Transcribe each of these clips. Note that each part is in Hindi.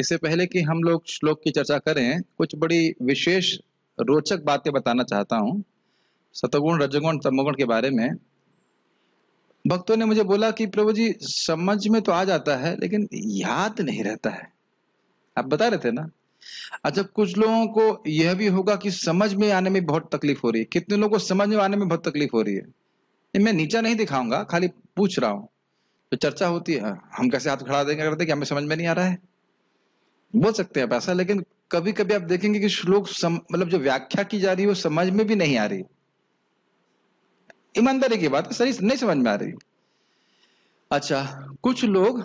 इससे पहले कि हम लोग श्लोक की चर्चा करें कुछ बड़ी विशेष रोचक बातें बताना चाहता हूँ सतगुण रजगुण तमगुण के बारे में भक्तों ने मुझे बोला कि प्रभु जी समझ में तो आ जाता है लेकिन याद नहीं रहता है आप बता रहे थे ना अच्छा कुछ लोगों को यह भी होगा कि समझ में आने में बहुत तकलीफ हो रही है कितने लोगों को समझ में आने में बहुत तकलीफ हो रही है मैं नीचा नहीं दिखाऊंगा खाली पूछ रहा हूं तो चर्चा होती है हम कैसे हाथ खड़ा देंगे करते कि हमें समझ में नहीं आ रहा है बोल सकते हैं ऐसा लेकिन कभी कभी आप देखेंगे कि श्लोक मतलब जो व्याख्या की जा रही है वो समझ में भी नहीं आ रही ईमानदारी की बात सही नहीं समझ में आ रही अच्छा कुछ लोग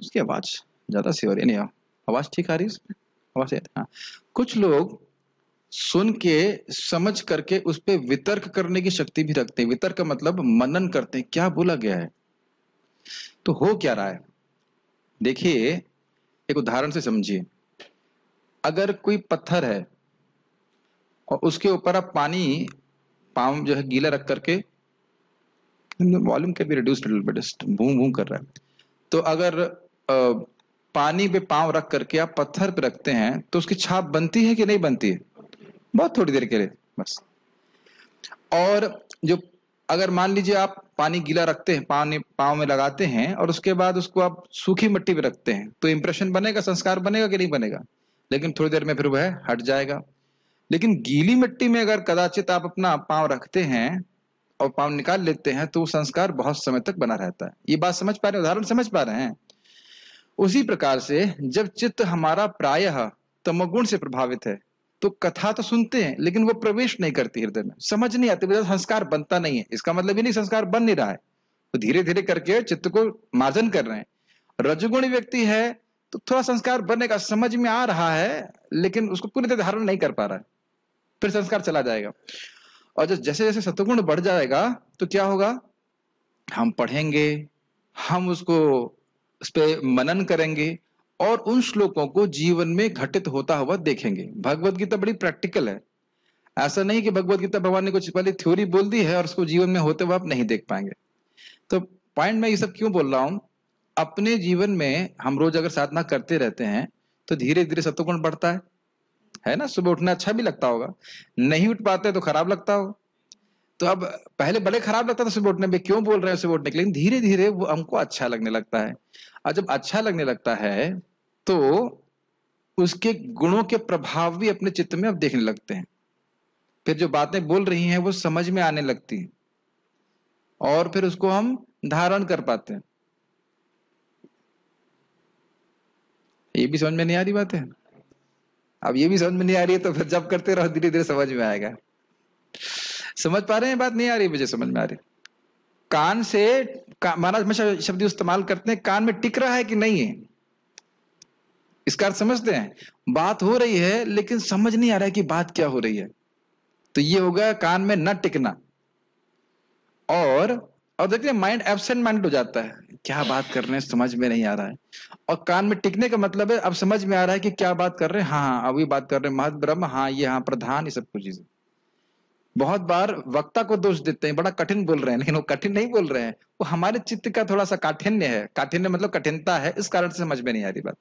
उसकी आवाज ज्यादा सी हो रही नहीं आवाज ठीक आ रही है आवाज हाँ कुछ लोग सुन के समझ करके उस पर वितर्क करने की शक्ति भी रखते हैं वितर्क का मतलब मनन करते हैं क्या बोला गया है तो हो क्या रहा है देखिए एक उदाहरण से समझिए अगर कोई पत्थर है और उसके ऊपर आप पानी पाम जो है गीला रख करके volume can be reduce little भूम भूम कर रहा है तो अगर आ, पानी पे पांव रख करके आप पत्थर पे रखते हैं तो उसकी छाप बनती है कि नहीं बनती है बहुत थोड़ी देर के लिए बस और जो अगर मान लीजिए आप पानी गीला रखते हैं पानी पाँव में लगाते हैं और उसके बाद उसको आप सूखी मिट्टी में रखते हैं तो इंप्रेशन बनेगा संस्कार बनेगा कि नहीं बनेगा लेकिन थोड़ी देर में फिर वह हट जाएगा लेकिन गीली मिट्टी में अगर कदाचित आप अपना पाँव रखते हैं और पाँव निकाल लेते हैं तो संस्कार बहुत समय तक बना रहता है ये बात समझ पा रहे हैं उदाहरण समझ पा रहे हैं उसी प्रकार से जब चित्त हमारा प्रायः तमगुण से प्रभावित है तो कथा तो सुनते हैं लेकिन वो प्रवेश नहीं करती हृदय में समझ नहीं आती संस्कार बनता नहीं है इसका मतलब ये नहीं संस्कार बन नहीं रहा है तो धीरे धीरे करके चित्त को मार्जन कर रहे हैं रजगुण व्यक्ति है तो थोड़ा संस्कार बनने का समझ में आ रहा है लेकिन उसको पूरी तरह धारण नहीं कर पा रहा है फिर संस्कार चला जाएगा और जो जैसे जैसे सतगुण बढ़ जाएगा तो क्या होगा हम पढ़ेंगे हम उसको उस पर मनन करेंगे और उन श्लोकों को जीवन में घटित होता हुआ देखेंगे भगवत गीता बड़ी प्रैक्टिकल है ऐसा नहीं कि भगवत गीता भगवान ने कुछ पहले थ्योरी बोल दी है और उसको जीवन में होते हुए आप नहीं देख पाएंगे तो पॉइंट मैं ये सब क्यों बोल रहा हूं अपने जीवन में हम रोज अगर साधना करते रहते हैं तो धीरे धीरे सत्वगुण बढ़ता है है ना सुबह उठना अच्छा भी लगता होगा नहीं उठ पाते तो खराब लगता होगा तो अब पहले बड़े खराब लगता था सुबह उठने में क्यों बोल रहे हैं सुबह उठने के लिए धीरे धीरे वो हमको अच्छा लगने लगता है और जब अच्छा लगने लगता है तो उसके गुणों के प्रभाव भी अपने चित्त में अब देखने लगते हैं फिर जो बातें बोल रही हैं वो समझ में आने लगती हैं और फिर उसको हम धारण कर पाते हैं ये भी समझ में नहीं आ रही बात है अब ये भी समझ में नहीं आ रही है तो फिर जब करते रहो धीरे धीरे समझ में आएगा समझ पा रहे हैं बात नहीं आ रही मुझे समझ में आ रही कान से का, महाराज हमेशा शब्द इस्तेमाल करते हैं कान में टिक रहा है कि नहीं है इसका अर्थ समझते हैं बात हो रही है लेकिन समझ नहीं आ रहा है कि बात क्या हो रही है तो ये होगा कान में न टिकना और और देखिए माइंड एबसेंट माइंड हो जाता है क्या बात कर रहे हैं समझ में नहीं आ रहा है और कान में टिकने का मतलब है अब समझ में आ रहा है कि क्या बात कर रहे हैं हाँ हाँ अभी बात कर रहे हैं महत ब्रह्म हाँ ये हाँ प्रधान ये सब कुछ चीजें बहुत बार वक्ता को दोष देते हैं बड़ा कठिन बोल रहे हैं लेकिन वो कठिन नहीं बोल रहे हैं वो हमारे चित्त का थोड़ा सा काठिन्य है काठिन्य मतलब कठिनता है इस कारण से समझ में नहीं आ रही बात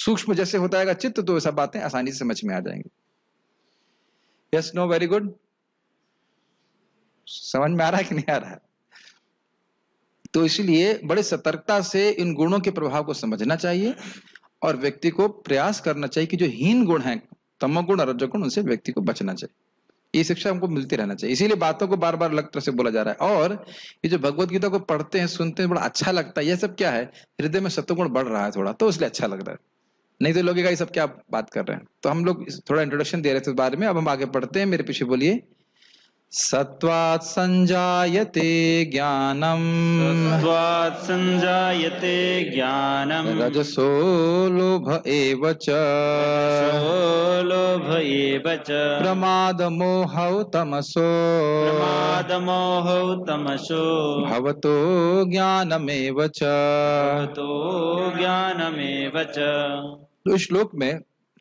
सूक्ष्म जैसे होता है चित्त तो सब बातें आसानी से समझ में आ जाएंगे यस नो वेरी गुड समझ में आ रहा है कि नहीं आ रहा है तो इसलिए बड़े सतर्कता से इन गुणों के प्रभाव को समझना चाहिए और व्यक्ति को प्रयास करना चाहिए कि जो हीन गुण है तमोगुण और रजोगुण उनसे व्यक्ति को बचना चाहिए ये शिक्षा हमको मिलती रहना चाहिए इसीलिए बातों को बार बार अलग तरह से बोला जा रहा है और ये जो भगवत गीता को पढ़ते हैं सुनते हैं बड़ा अच्छा लगता है यह सब क्या है हृदय में सत्गुण बढ़ रहा है थोड़ा तो इसलिए अच्छा लग रहा है नहीं तो लोग सब क्या बात कर रहे हैं तो हम लोग थोड़ा इंट्रोडक्शन दे रहे थे उस बारे में अब हम आगे पढ़ते हैं मेरे पीछे बोलिए सत्वात् संजायते ज्ञानम सत्वात् संजायते ज्ञानम रजसो लोभ एव च लोभ एव च मोह तमसो मोह तमसो भवतो ज्ञानमेव च भवतो ज्ञानमेव च तो इस श्लोक में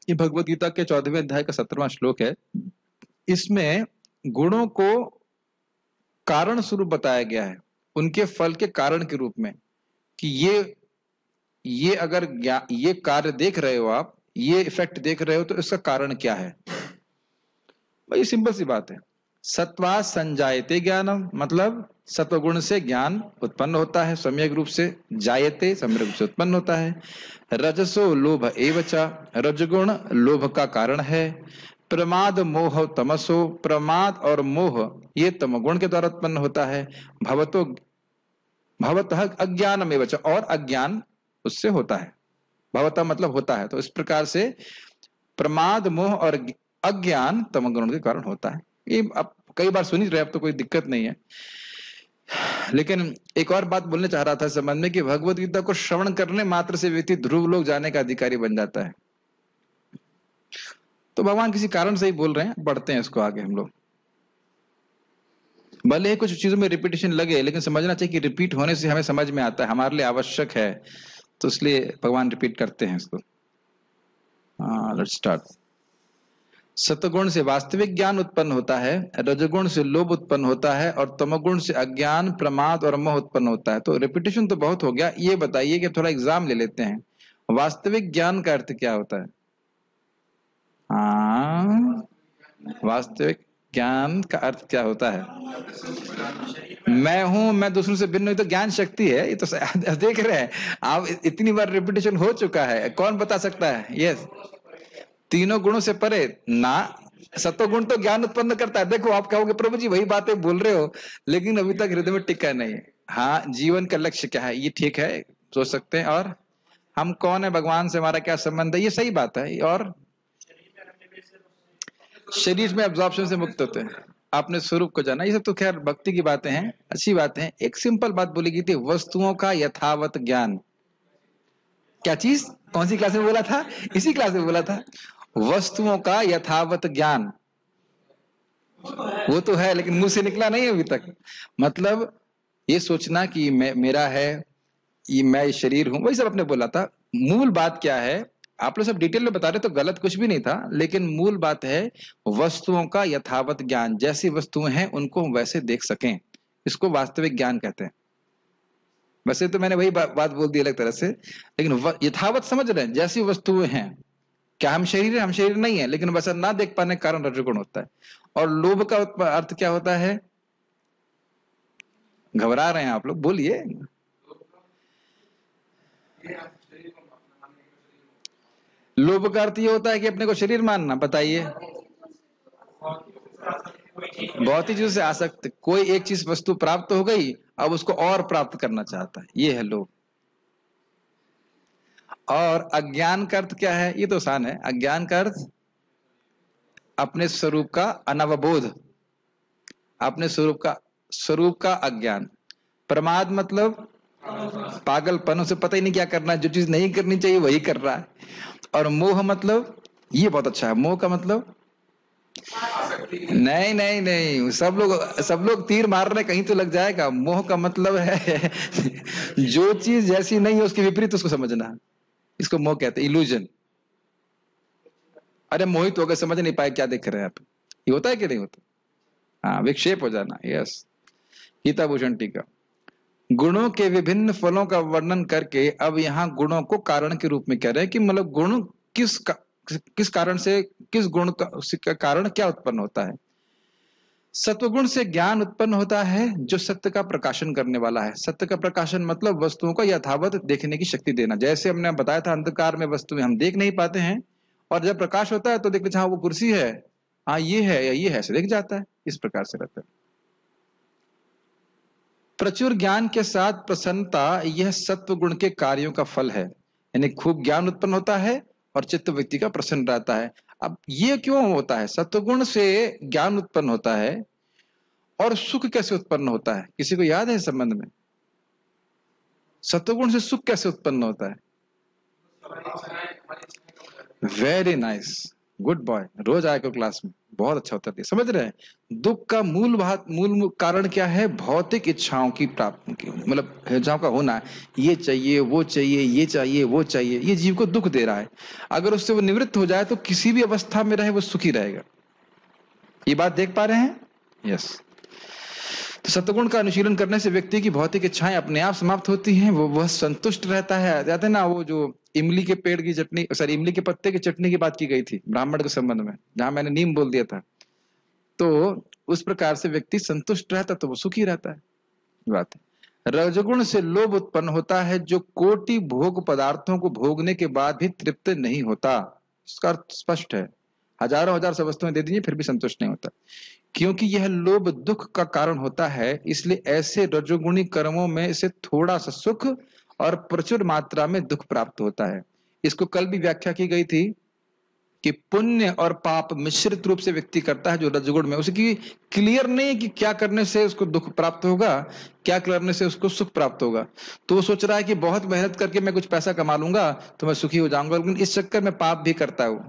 ये भगवत गीता के चौदहवें अध्याय का सत्रवा श्लोक है इसमें गुणों को कारण स्वरूप बताया गया है उनके फल के कारण के रूप में कि ये ये अगर ये कार्य देख रहे हो आप ये इफेक्ट देख रहे हो तो इसका कारण क्या है भाई सिंपल सी बात है सत्वा संजायते ज्ञानम मतलब सत्वगुण से ज्ञान उत्पन्न होता है सम्यक रूप से जायते सम्यक रूप से उत्पन्न होता है रजसो लोभ एवचा रजगुण लोभ का कारण है प्रमाद मोह तमसो प्रमाद और मोह ये तमगुण के द्वारा उत्पन्न होता है भवतो भवत अज्ञान एवच और अज्ञान उससे होता है भवत मतलब होता है तो इस प्रकार से प्रमाद मोह और अज्ञान तमगुण के कारण होता है ये आप कई बार सुनी रहे अब तो कोई दिक्कत नहीं है लेकिन एक और बात बोलने चाह रहा था संबंध में कि भगवत गीता को श्रवण करने मात्र से व्यक्ति ध्रुव लोग जाने का अधिकारी बन जाता है तो भगवान किसी कारण से ही बोल रहे हैं बढ़ते हैं इसको आगे हम लोग भले ही कुछ चीजों में रिपीटेशन लगे लेकिन समझना चाहिए कि रिपीट होने से हमें समझ में आता है हमारे लिए आवश्यक है तो इसलिए भगवान रिपीट करते हैं इसको लेट्स हाँ, स्टार्ट सतगुण से वास्तविक ज्ञान उत्पन्न होता है रजगुण से लोभ उत्पन्न होता है और तमगुण से अज्ञान प्रमाद और मोह उत्पन्न होता है तो रिपीटेशन तो बहुत हो गया ये बताइए कि थोड़ा एग्जाम ले लेते हैं वास्तविक ज्ञान का अर्थ क्या होता है हाँ, वास्तविक ज्ञान का अर्थ क्या होता है मैं हूं मैं दूसरों से भिन्न तो ज्ञान शक्ति है ये तो देख रहे हैं आप इतनी बार रिपीटेशन हो चुका है कौन बता सकता है यस yes. तीनों गुणों से परे ना सतो गुण तो ज्ञान उत्पन्न करता है देखो आप कहोगे प्रभु जी वही बातें बोल रहे हो लेकिन अभी तक हृदय में टिका नहीं हाँ जीवन का लक्ष्य क्या है ये ठीक है सोच सकते हैं और हम कौन है भगवान से हमारा क्या संबंध है ये सही बात है और शरीर में अब्जॉर्प्शन से मुक्त होते हैं आपने स्वरूप को जाना ये सब तो खैर भक्ति की बातें हैं अच्छी बातें हैं एक सिंपल बात बोली गई थी वस्तुओं का यथावत ज्ञान क्या चीज कौन सी क्लास में बोला था इसी क्लास में बोला था वस्तुओं का यथावत ज्ञान वो तो है लेकिन मुंह से निकला नहीं अभी तक मतलब ये सोचना कि मैं मेरा है ये मैं शरीर हूं वही सब आपने बोला था मूल बात क्या है आप लोग सब डिटेल में बता रहे तो गलत कुछ भी नहीं था लेकिन मूल बात है वस्तुओं का यथावत ज्ञान जैसी वस्तुएं हैं उनको हम वैसे देख सकें इसको वास्तविक ज्ञान कहते हैं वैसे तो मैंने वही बा, बात बोल दी अलग तरह से लेकिन यथावत समझ रहे हैं जैसी वस्तुएं हैं क्या हम शरीर है हम शरीर नहीं है लेकिन वसन ना देख पाने के कारण रजोगुण होता है और लोभ का अर्थ क्या होता है घबरा रहे हैं आप लोग बोलिए लोभ का अर्थ ये होता है कि अपने को शरीर मानना बताइए बहुत ही चीजों से आसक्त कोई एक चीज वस्तु प्राप्त हो गई अब उसको और प्राप्त करना चाहता है ये है लोभ और अज्ञान का अर्थ क्या है ये तो आसान है अज्ञान का अर्थ अपने स्वरूप का अनवबोध अपने स्वरूप का स्वरूप का अज्ञान प्रमाद मतलब पागलपन उसे पता ही नहीं क्या करना है जो चीज नहीं करनी चाहिए वही कर रहा है और मोह मतलब ये बहुत अच्छा है मोह का मतलब नहीं नहीं नहीं सब लोग सब लोग तीर मारने कहीं तो लग जाएगा मोह का मतलब है जो चीज जैसी नहीं है उसके विपरीत उसको समझना इसको मोह कहते हैं इल्यूजन अरे मोहित होकर समझ नहीं पाए क्या देख रहे हैं आप ये होता है कि नहीं होता हाँ विक्षेप हो जाना यस गीता भूषण टीका गुणों के विभिन्न फलों का वर्णन करके अब यहाँ गुणों को कारण के रूप में कह रहे हैं कि मतलब गुण किस का, किस कारण से किस गुण का, का कारण क्या उत्पन्न होता है सत्वगुण से ज्ञान उत्पन्न होता है जो सत्य का प्रकाशन करने वाला है सत्य का प्रकाशन मतलब वस्तुओं का यथावत देखने की शक्ति देना जैसे हमने बताया था अंधकार में वस्तुएं हम देख नहीं पाते हैं और जब प्रकाश होता है तो देखते हाँ वो कुर्सी है हाँ ये है या ये है ऐसे देख जाता है इस प्रकार से रहता है प्रचुर ज्ञान के साथ प्रसन्नता यह सत्व गुण के कार्यों का फल है यानी खूब ज्ञान उत्पन्न होता है और चित्त व्यक्ति का प्रसन्न रहता है अब ये क्यों होता है सत्गुण से ज्ञान उत्पन्न होता है और सुख कैसे उत्पन्न होता है किसी को याद है इस संबंध में सत्गुण से सुख कैसे उत्पन्न होता है वेरी नाइस गुड बॉय रोज आए को क्लास में बहुत अच्छा उत्तर दिया समझ रहे हैं दुख का मूल भात मूल कारण क्या है भौतिक इच्छाओं की प्राप्ति की मतलब इच्छाओं का होना है ये चाहिए वो चाहिए ये चाहिए वो चाहिए ये जीव को दुख दे रहा है अगर उससे वो निवृत्त हो जाए तो किसी भी अवस्था में रहे वो सुखी रहेगा ये बात देख पा रहे हैं यस yes. तो सत्वगुण का अनुशीलन करने से व्यक्ति की भौतिक इच्छाएं अपने आप समाप्त होती हैं वो वह संतुष्ट रहता है जाते ना वो जो इमली के पेड़ की चटनी सॉरी इमली के पत्ते की चटनी की बात की गई थी ब्राह्मण के संबंध में जहां मैंने नीम बोल दिया था तो उस प्रकार से व्यक्ति संतुष्ट रहता तो वो सुखी रहता है बात है रजगुण से लोभ उत्पन्न होता है जो कोटि भोग पदार्थों को भोगने के बाद भी तृप्त नहीं होता इसका अर्थ स्पष्ट है हजारों हजार सब वस्तुएं दे दीजिए फिर भी संतुष्ट नहीं होता क्योंकि यह लोभ दुख का कारण होता है इसलिए ऐसे रजोगुणी कर्मों में से थोड़ा सा सुख और प्रचुर मात्रा में दुख प्राप्त होता है इसको कल भी व्याख्या की गई थी कि पुण्य और पाप मिश्रित रूप से व्यक्ति करता है जो रजगुण में उसकी क्लियर नहीं कि क्या करने से उसको दुख प्राप्त होगा क्या करने से उसको सुख प्राप्त होगा तो वो सोच रहा है कि बहुत मेहनत करके मैं कुछ पैसा कमा लूंगा तो मैं सुखी हो जाऊंगा लेकिन इस चक्कर में पाप भी करता हूं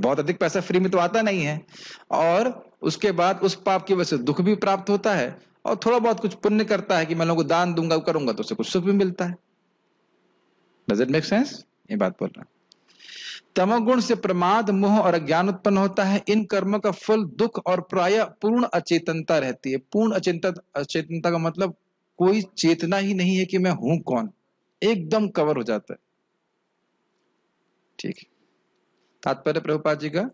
बहुत अधिक पैसा फ्री में तो आता नहीं है और उसके बाद उस पाप की वजह से दुख भी प्राप्त होता है और थोड़ा बहुत कुछ पुण्य करता है कि मैं लोगों को दान दूंगा करूंगा तो उसे कुछ सुख भी मिलता है डज मेक सेंस ये बात बोल रहा तमोगुण से प्रमाद मोह और अज्ञान उत्पन्न होता है इन कर्मों का फल दुख और प्राय पूर्ण अचेतनता रहती है पूर्ण अचेतनता अचेतनता का मतलब कोई चेतना ही नहीं है कि मैं हूं कौन एकदम कवर हो जाता है ठीक तात्पर्य प्रभुपाद जी का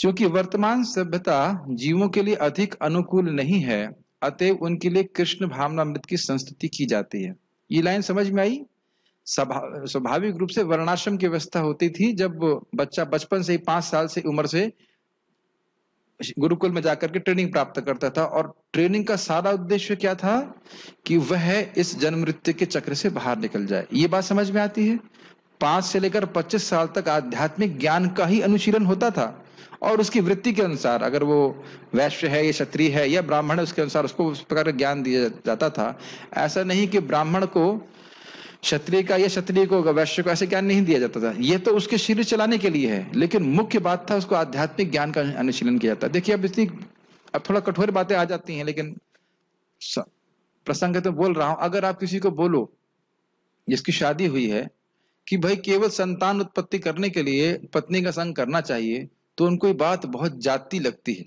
क्योंकि वर्तमान सभ्यता जीवों के लिए अधिक अनुकूल नहीं है अतएव उनके लिए कृष्ण भावनामृत की संस्तुति की जाती है ये लाइन समझ में आई स्वाभाविक रूप से वर्णाश्रम की व्यवस्था होती थी जब बच्चा बचपन से ही पांच साल से उम्र से गुरुकुल में जाकर के ट्रेनिंग प्राप्त करता था और ट्रेनिंग का सारा उद्देश्य क्या था कि वह इस जन्म मृत्यु के चक्र से बाहर निकल जाए ये बात समझ में आती है पांच से लेकर पच्चीस साल तक आध्यात्मिक ज्ञान का ही अनुशीलन होता था और उसकी वृत्ति के अनुसार अगर वो वैश्य है या क्षत्रिय है या ब्राह्मण है उसके अनुसार उसको उस प्रकार का ज्ञान दिया जाता था ऐसा नहीं कि ब्राह्मण को क्षत्रिय का या क्षत्रिय को वैश्य को ऐसे ज्ञान नहीं दिया जाता था यह तो उसके शरीर चलाने के लिए है लेकिन मुख्य बात था उसको आध्यात्मिक ज्ञान का अनुशीलन किया जाता देखिए अब इतनी अब थोड़ा कठोर बातें आ जाती हैं लेकिन प्रसंग तो बोल रहा हूं अगर आप किसी को बोलो जिसकी शादी हुई है कि भाई केवल संतान उत्पत्ति करने के लिए पत्नी का संग करना चाहिए तो उनको ये बात बहुत जाती लगती है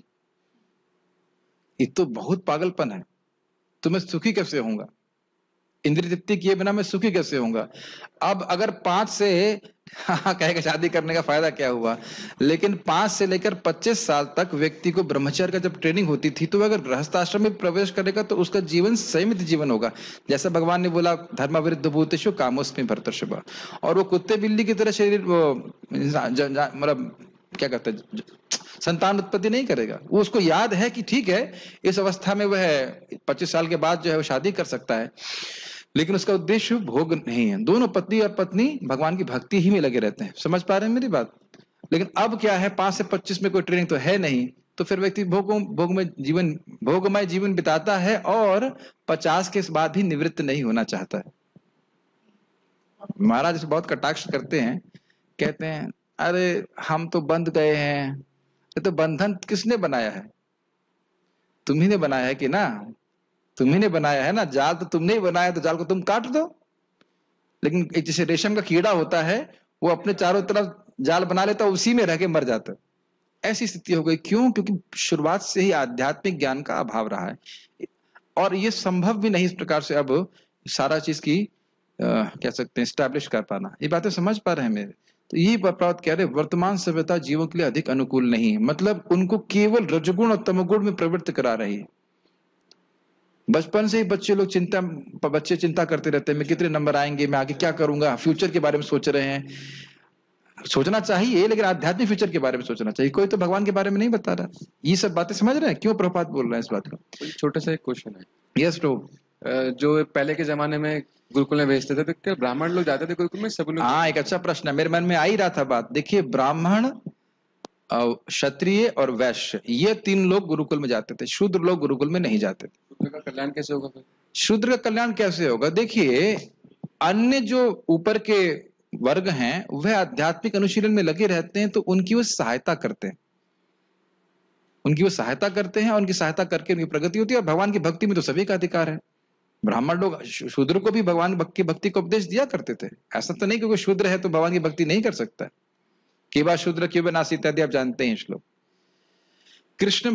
ये तो बहुत पागलपन है तो मैं सुखी कैसे होऊंगा इंद्र तृप्ति किए बिना मैं सुखी कैसे होऊंगा अब अगर पांच से हाँ कहेगा शादी करने का फायदा क्या हुआ लेकिन पांच से लेकर पच्चीस साल तक व्यक्ति को ब्रह्मचर्य का जब ट्रेनिंग होती थी तो अगर गृहस्थाश्रम में प्रवेश करेगा तो उसका जीवन संयमित जीवन होगा जैसा भगवान ने बोला धर्म धर्मविरुद्ध भूतेशु कामोस्मी भरत और वो कुत्ते बिल्ली की तरह शरीर मतलब क्या कहते हैं संतान उत्पत्ति नहीं करेगा वो उसको याद है कि ठीक है इस अवस्था में वह पच्चीस साल के बाद जो है वो शादी कर सकता है लेकिन उसका उद्देश्य भोग नहीं है दोनों पति और पत्नी भगवान की भक्ति ही में लगे रहते हैं समझ पा रहे हैं मेरी बात लेकिन अब क्या है पांच से पच्चीस में कोई ट्रेनिंग तो है नहीं तो फिर व्यक्ति भोग भोग में जीवन भोगमय जीवन बिताता है और पचास के बाद भी निवृत्त नहीं होना चाहता है महाराज बहुत कटाक्ष करते हैं कहते हैं अरे हम तो बंध गए हैं ये तो बंधन किसने बनाया है तुम्ही ने बनाया है कि ना तुम्ही ने बनाया है ना जाल तो तुमने ही बनाया तो जाल को तुम काट दो लेकिन जैसे रेशम का कीड़ा होता है वो अपने चारों तरफ जाल बना लेता उसी में रह के मर जाता ऐसी स्थिति हो गई क्यों क्योंकि शुरुआत से ही आध्यात्मिक ज्ञान का अभाव रहा है और ये संभव भी नहीं इस प्रकार से अब सारा चीज की आ, कह सकते हैं स्टैब्लिश कर पाना ये बातें समझ पा रहे हैं मेरे तो यही प्रपरावत कह रहे वर्तमान सभ्यता जीवों के लिए अधिक अनुकूल नहीं है मतलब उनको केवल रजगुण और तमगुण में प्रवृत्त करा रही है बचपन से ही बच्चे लोग चिंता बच्चे चिंता करते रहते हैं मैं कितने नंबर आएंगे मैं आगे क्या करूंगा फ्यूचर के बारे में सोच रहे हैं सोचना चाहिए लेकिन आध्यात्मिक फ्यूचर के बारे में सोचना चाहिए कोई तो भगवान के बारे में नहीं बता रहा ये सब बातें समझ रहे हैं क्यों प्रभात बोल रहे हैं इस बात का छोटा सा एक क्वेश्चन है यस प्रभु जो पहले के जमाने में गुरुकुल में भेजते थे तो क्या ब्राह्मण लोग जाते थे गुरुकुल में सब लोग हाँ एक अच्छा प्रश्न है मेरे मन में आ ही रहा था बात देखिए ब्राह्मण क्षत्रिय और वैश्य ये तीन लोग गुरुकुल में जाते थे शूद्र लोग गुरुकुल में नहीं जाते थे कल्याण कैसे होगा शूद्र का कल्याण कैसे होगा देखिए अन्य जो ऊपर के वर्ग हैं वह आध्यात्मिक अनुशीलन में लगे रहते हैं तो उनकी वो सहायता करते हैं उनकी वो सहायता करते हैं और उनकी सहायता करके उनकी प्रगति होती है और भगवान की भक्ति में तो सभी का अधिकार है ब्राह्मण लोग शूद्र को भी भगवान की भक्ति को उपदेश दिया करते थे ऐसा तो नहीं क्योंकि शूद्र है तो भगवान की भक्ति नहीं कर सकता के बाद शूद्र क्यों नाश इत्यादि आप जानते हैं श्लोक Krishna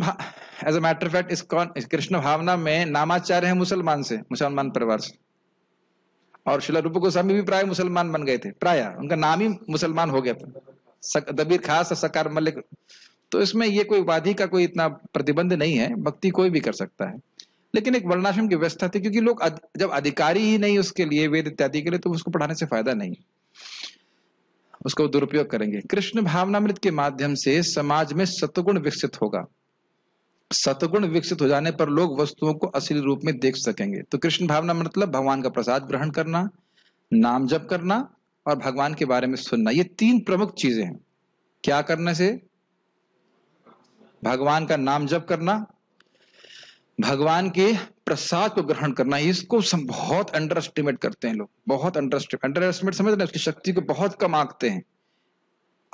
as a matter fact इस कौन कृष्ण भावना में नामाचार्य है मुसलमान से मुसलमान परिवार से और शिला रूप गोस्वामी भी प्राय मुसलमान बन गए थे प्राय उनका नाम ही मुसलमान हो गया था दबीर खास और सकार मलिक तो इसमें ये कोई उपाधि का कोई इतना प्रतिबंध नहीं है भक्ति कोई भी कर सकता है लेकिन एक वर्णाश्रम की व्यवस्था थी क्योंकि लोग जब अधिकारी ही नहीं उसके लिए वेद इत्यादि के लिए तो उसको पढ़ाने से फायदा नहीं उसको दुरुपयोग करेंगे कृष्ण भावनामृत के माध्यम से समाज में सतगुण विकसित होगा सतगुण विकसित हो जाने पर लोग वस्तुओं को असली रूप में देख सकेंगे तो कृष्ण भावना मतलब भगवान का प्रसाद ग्रहण करना नाम जप करना और भगवान के बारे में सुनना ये तीन प्रमुख चीजें हैं क्या करने से भगवान का नाम जप करना भगवान के प्रसाद को ग्रहण करना इसको बहुत अंडर एस्टिमेट करते हैं लोग बहुत अंडर अंडर एस्टिमेट समझ रहे उसकी शक्ति को बहुत कम आंकते हैं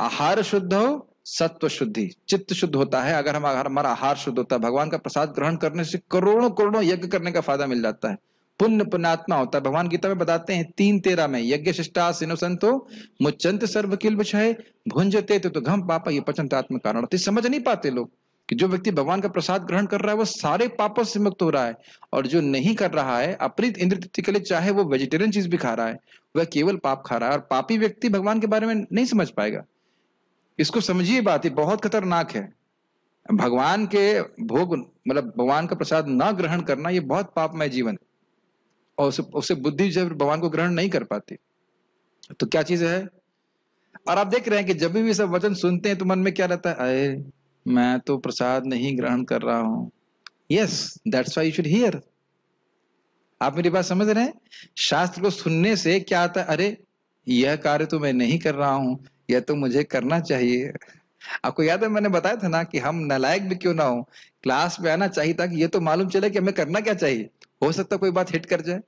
आहार शुद्ध हो सत्व शुद्धि चित्त शुद्ध होता है अगर हम आहार हमारा आहार शुद्ध होता है भगवान का प्रसाद ग्रहण करने से करोड़ों करोड़ों यज्ञ करने का फायदा मिल जाता है पुण्य पुण्यात्मा होता है भगवान गीता में बताते हैं तीन तेरह में यज्ञ शिष्टा सिनो संतो मुचंत सर्व किल भुंजते तो घम पापा ये पचंतात्म कारण समझ नहीं पाते लोग कि जो व्यक्ति भगवान का प्रसाद ग्रहण कर रहा है वह सारे पापों से मुक्त हो रहा है और जो नहीं कर रहा है अपरित इंद्र तृप्ति के लिए चाहे वो वेजिटेरियन चीज भी खा रहा है वह केवल पाप खा रहा है और पापी व्यक्ति भगवान के बारे में नहीं समझ पाएगा इसको समझिए बात ये बहुत खतरनाक है भगवान के भोग मतलब भगवान का प्रसाद ना ग्रहण करना ये बहुत पापमय जीवन है और उसे उससे बुद्धि जब भगवान को ग्रहण नहीं कर पाती तो क्या चीज है और आप देख रहे हैं कि जब भी सब वचन सुनते हैं तो मन में क्या रहता है अरे मैं तो प्रसाद नहीं ग्रहण कर रहा हूं yes that's why you should hear आप मेरी बात समझ रहे हैं शास्त्र को सुनने से क्या आता है अरे यह कार्य तो मैं नहीं कर रहा हूं यह तो मुझे करना चाहिए आपको याद है मैंने बताया था ना कि हम नलायक भी क्यों ना हो क्लास में आना चाहिए ताकि ये तो मालूम चले कि हमें करना क्या चाहिए हो सकता कोई बात हिट कर जाए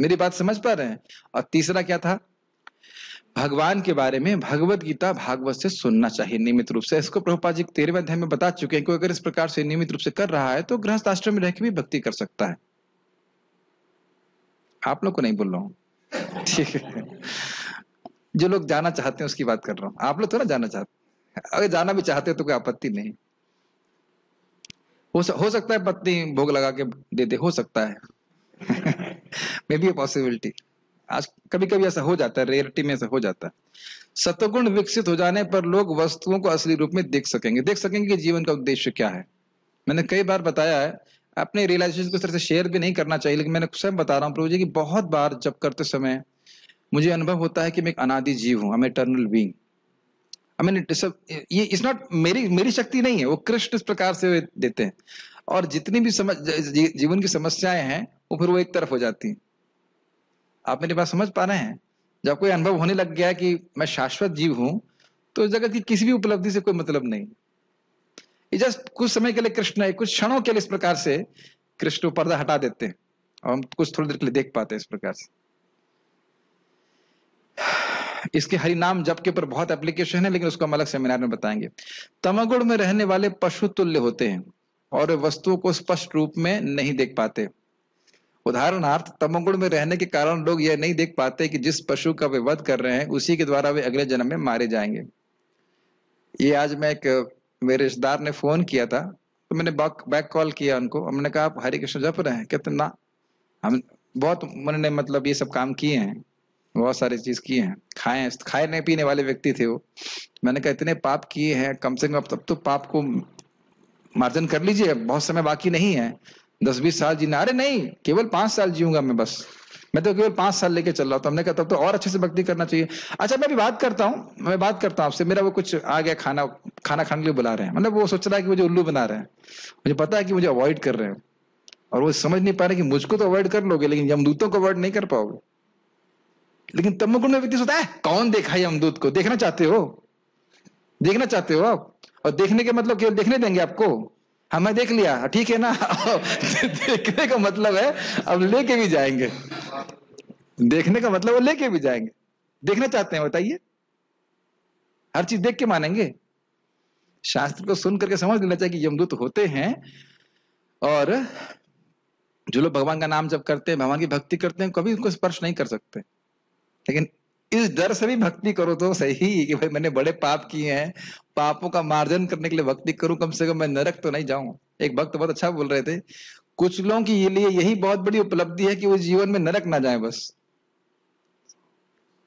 मेरी बात समझ पा रहे हैं और तीसरा क्या था भगवान के बारे में भगवत गीता भागवत से सुनना चाहिए नियमित रूप से इसको प्रभुपा जी तेरहवें अध्याय में बता चुके हैं कि अगर इस प्रकार से नियमित रूप से कर रहा है तो गृहस्थ आश्रम में रह भी भक्ति कर सकता है आप लोग को नहीं बोल रहा हूँ जो लोग जाना चाहते हैं उसकी बात कर रहा हूँ आप लोग थोड़ा जाना चाहते अगर जाना भी चाहते हो तो कोई आपत्ति नहीं हो, हो सकता है पत्नी भोग लगा के दे दे हो सकता है मे बी ए पॉसिबिलिटी आज कभी कभी ऐसा हो जाता है रेयरिटी में ऐसा हो जाता है सतगुण विकसित हो जाने पर लोग वस्तुओं को असली रूप में देख सकेंगे देख सकेंगे कि जीवन का उद्देश्य क्या है मैंने कई बार बताया है अपने रियलाइजेशन को इस तरह से शेयर भी नहीं करना चाहिए लेकिन मैंने स्वयं बता रहा हूँ प्रभु जी की बहुत बार जब करते समय मुझे अनुभव होता है कि मैं एक अनादि जीव हूँ I eternal being I mean सब ये इट्स नॉट मेरी मेरी शक्ति नहीं है वो कृष्ण इस प्रकार से देते हैं और जितनी भी समझ जी, जीवन की समस्याएं हैं वो फिर वो एक तरफ हो जाती हैं आप मेरी बात समझ पा रहे हैं जब कोई अनुभव होने लग गया कि मैं शाश्वत जीव हूं तो इस जगह की किसी भी उपलब्धि से कोई मतलब नहीं जस्ट कुछ समय के लिए कृष्ण है कुछ क्षणों के लिए इस प्रकार से कृष्ण पर्दा हटा देते हैं और हम कुछ थोड़ी देर के लिए देख पाते हैं इस प्रकार से इसके हरिनाम जप के ऊपर बहुत एप्लीकेशन है लेकिन उसको हम अलग सेमिनार में बताएंगे तमगुण में रहने वाले पशु तुल्य होते हैं और वस्तुओं को स्पष्ट रूप में नहीं देख पाते उदाहरणार्थ तमोगुण में रहने के कारण लोग यह नहीं देख पाते कि जिस पशु का वे वध कर रहे हैं उसी के द्वारा वे अगले जन्म में मारे जाएंगे ये आज मैं एक मेरे रिश्तेदार ने फोन किया था तो मैंने बैक बैक कॉल किया उनको हमने कहा आप हरे कृष्ण जप रहे हैं कहते ना हम बहुत मैंने मतलब ये सब काम किए हैं बहुत सारी चीज किए हैं खाए हैं खाने पीने वाले व्यक्ति थे वो मैंने कहा इतने पाप किए हैं कम से कम अब तब तो पाप को मार्जन कर लीजिए बहुत समय बाकी नहीं है दस बीस साल जीना अरे नहीं केवल पांच साल जीऊंगा मैं बस मैं तो केवल पांच साल लेके चल रहा हूं तो हमने कहा तब तो और अच्छे से भक्ति करना चाहिए अच्छा मैं भी बात करता हूँ मैं बात करता हूँ आपसे मेरा वो कुछ आ गया खाना खाना खाने के लिए बुला रहे हैं मतलब वो सोच रहा है कि मुझे उल्लू बना रहे हैं मुझे पता है कि मुझे अवॉइड कर रहे हैं और वो समझ नहीं पा रहे कि मुझको तो अवॉइड कर लोगे लेकिन यमदूतों को अवॉइड नहीं कर पाओगे लेकिन तमगुण में व्यक्ति सोचता है कौन देखा है यमदूत को देखना चाहते हो देखना चाहते हो आप और देखने के मतलब केवल देखने देंगे आपको हमें हाँ, देख लिया ठीक है ना देखने का मतलब है अब लेके भी जाएंगे देखने का मतलब वो लेके भी जाएंगे देखना चाहते हैं बताइए हर चीज देख के मानेंगे शास्त्र को सुन करके समझ लेना चाहिए कि यमदूत होते हैं और जो लोग भगवान का नाम जब करते हैं भगवान की भक्ति करते हैं कभी उनको स्पर्श नहीं कर सकते लेकिन इस डर से भी भक्ति करो तो सही कि भाई मैंने बड़े पाप किए हैं पापों का मार्जन करने के लिए भक्ति करूं कम से कम मैं नरक तो नहीं जाऊं एक भक्त बहुत अच्छा बोल रहे थे कुछ लोगों के लिए यही बहुत बड़ी उपलब्धि है कि वो जीवन में नरक ना जाए बस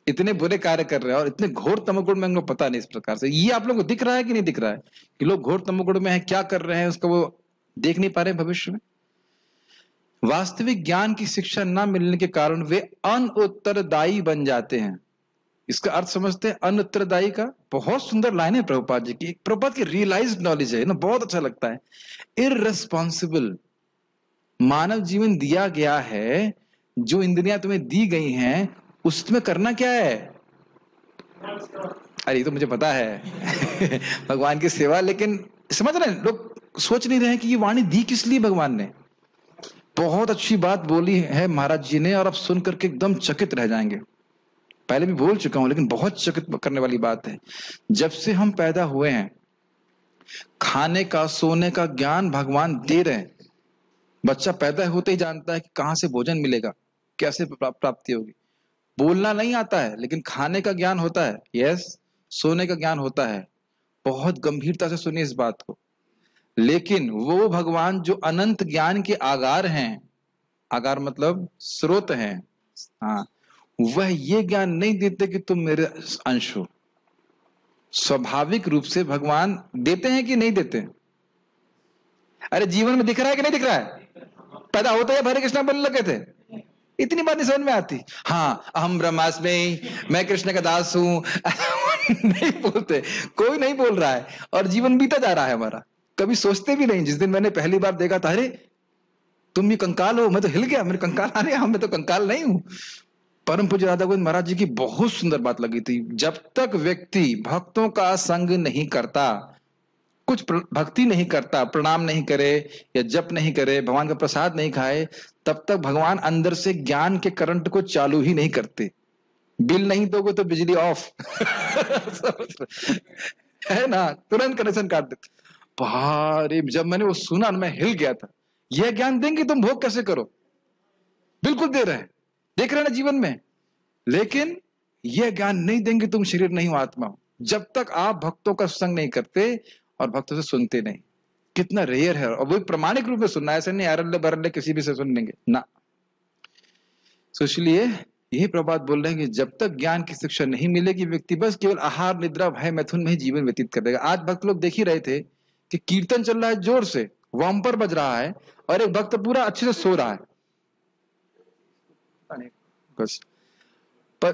इतने बुरे कार्य कर रहे हैं और इतने घोर तमगुण में उनको पता नहीं इस प्रकार से ये आप लोगों को दिख रहा है कि नहीं दिख रहा है कि लोग घोर तमगुण में है क्या कर रहे हैं उसको वो देख नहीं पा रहे भविष्य में वास्तविक ज्ञान की शिक्षा न मिलने के कारण वे अनउत्तरदायी बन जाते हैं इसका अर्थ समझते हैं अनउत्तरदायी का बहुत सुंदर लाइन है प्रभुपाद जी की प्रभुपाद की रियलाइज नॉलेज है ना बहुत अच्छा लगता है इनरेस्पॉन्सिबल मानव जीवन दिया गया है जो इंद्रियां तुम्हें दी गई हैं उसमें करना क्या है अरे तो मुझे पता है भगवान की सेवा लेकिन समझ रहे हैं लोग सोच नहीं रहे हैं कि ये वाणी दी किस लिए भगवान ने बहुत अच्छी बात बोली है महाराज जी ने और आप सुन करके एकदम चकित रह जाएंगे पहले भी बोल चुका हूं लेकिन बहुत चकित करने वाली बात है जब से हम पैदा हुए हैं खाने का सोने का ज्ञान भगवान दे रहे हैं बच्चा पैदा होते ही जानता है कि कहां से भोजन मिलेगा कैसे प्राप्ति होगी बोलना नहीं आता है लेकिन खाने का ज्ञान होता है यस सोने का ज्ञान होता है बहुत गंभीरता से सुनिए इस बात को लेकिन वो भगवान जो अनंत ज्ञान के आगार हैं आगार मतलब स्रोत हैं हाँ वह ये ज्ञान नहीं देते कि तुम मेरे अंश हो स्वाभाविक रूप से भगवान देते हैं कि नहीं देते अरे जीवन में दिख रहा है कि नहीं दिख रहा है पैदा होते है हरे कृष्णा बोलने लगे थे इतनी बात निशान समझ में आती हाँ हम ब्रह्मास्मि मैं कृष्ण का दास हूं नहीं बोलते कोई नहीं बोल रहा है और जीवन बीता जा रहा है हमारा कभी सोचते भी नहीं जिस दिन मैंने पहली बार देखा था अरे तुम भी कंकाल हो मैं तो हिल गया मेरे कंकाल आ रहे हाँ, मैं तो कंकाल नहीं हूं परम पूज्य राधा गोविंद महाराज जी की बहुत सुंदर बात लगी थी जब तक व्यक्ति भक्तों का संग नहीं करता कुछ भक्ति नहीं करता प्रणाम नहीं करे या जप नहीं करे भगवान का प्रसाद नहीं खाए तब तक भगवान अंदर से ज्ञान के करंट को चालू ही नहीं करते बिल नहीं दोगे तो बिजली ऑफ है ना तुरंत कनेक्शन काट देते भारी जब मैंने वो सुना मैं हिल गया था यह ज्ञान देंगे तुम भोग कैसे करो बिल्कुल दे रहे हैं देख रहे ना जीवन में लेकिन यह ज्ञान नहीं देंगे तुम शरीर नहीं हो आत्मा हो जब तक आप भक्तों का संग नहीं करते और भक्तों से सुनते नहीं कितना रेयर है और वो प्रमाणिक रूप में सुनना ऐसे नहीं अरल्य बरल्य किसी भी से सुन लेंगे ना तो इसलिए यही प्रभात बोल रहे हैं कि जब तक ज्ञान की शिक्षा नहीं मिलेगी व्यक्ति बस केवल आहार निद्रा भय मैथुन में ही जीवन व्यतीत कर देगा आज भक्त लोग देख ही रहे थे कि कीर्तन चल रहा है जोर से वाम पर बज रहा है और एक भक्त पूरा अच्छे से सो रहा है पर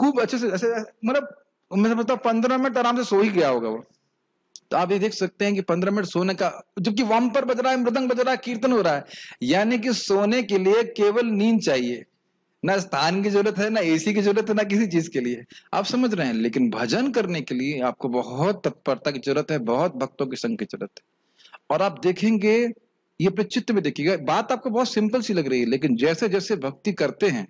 खूब अच्छे से ऐसे मतलब मैं समझता हूँ पंद्रह मिनट आराम से सो ही गया होगा वो तो आप ये देख सकते हैं कि पंद्रह मिनट सोने का जबकि वम पर बज रहा है मृदंग बज रहा है कीर्तन हो रहा है यानी कि सोने के लिए केवल नींद चाहिए ना स्थान की जरूरत है ना एसी की जरूरत है ना किसी चीज के लिए आप समझ रहे हैं लेकिन भजन करने के लिए आपको बहुत तत्परता की जरूरत है बहुत भक्तों की संघ की जरूरत है और आप देखेंगे ये अपने चित्त में देखिएगा बात आपको बहुत सिंपल सी लग रही है लेकिन जैसे जैसे भक्ति करते हैं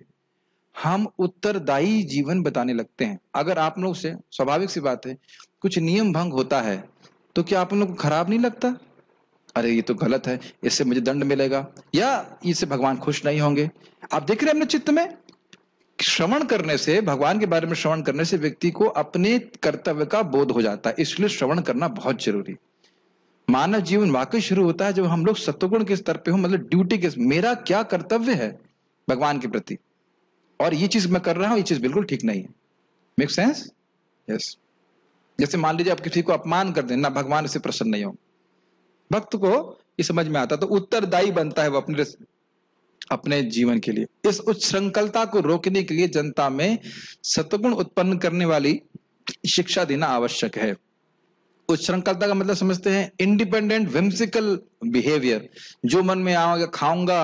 हम उत्तरदायी जीवन बताने लगते हैं अगर आप लोग से स्वाभाविक सी बात है कुछ नियम भंग होता है तो क्या आप लोग को खराब नहीं लगता अरे ये तो गलत है इससे मुझे दंड मिलेगा या इससे भगवान खुश नहीं होंगे आप देख रहे हैं अपने चित्त में श्रवण करने से भगवान के बारे में श्रवण करने से व्यक्ति को अपने कर्तव्य का बोध हो जाता है इसलिए श्रवण करना बहुत जरूरी मानव जीवन वाकई शुरू होता है जब हम लोग सत्वगुण के स्तर पे हो मतलब ड्यूटी के मेरा क्या कर्तव्य है भगवान के प्रति और ये चीज मैं कर रहा हूँ ये चीज बिल्कुल ठीक नहीं है मेक सेंस यस जैसे मान लीजिए आप किसी को अपमान कर देना भगवान से प्रसन्न नहीं हो भक्त को ये समझ में आता तो उत्तरदायी बनता है वो अपने अपने जीवन के लिए इस उच्चृंखलता को रोकने के लिए जनता में सतगुण उत्पन्न करने वाली शिक्षा देना आवश्यक है उस श्रृंखलता का मतलब समझते हैं इंडिपेंडेंट विम्सिकल बिहेवियर जो मन में आएगा खाऊंगा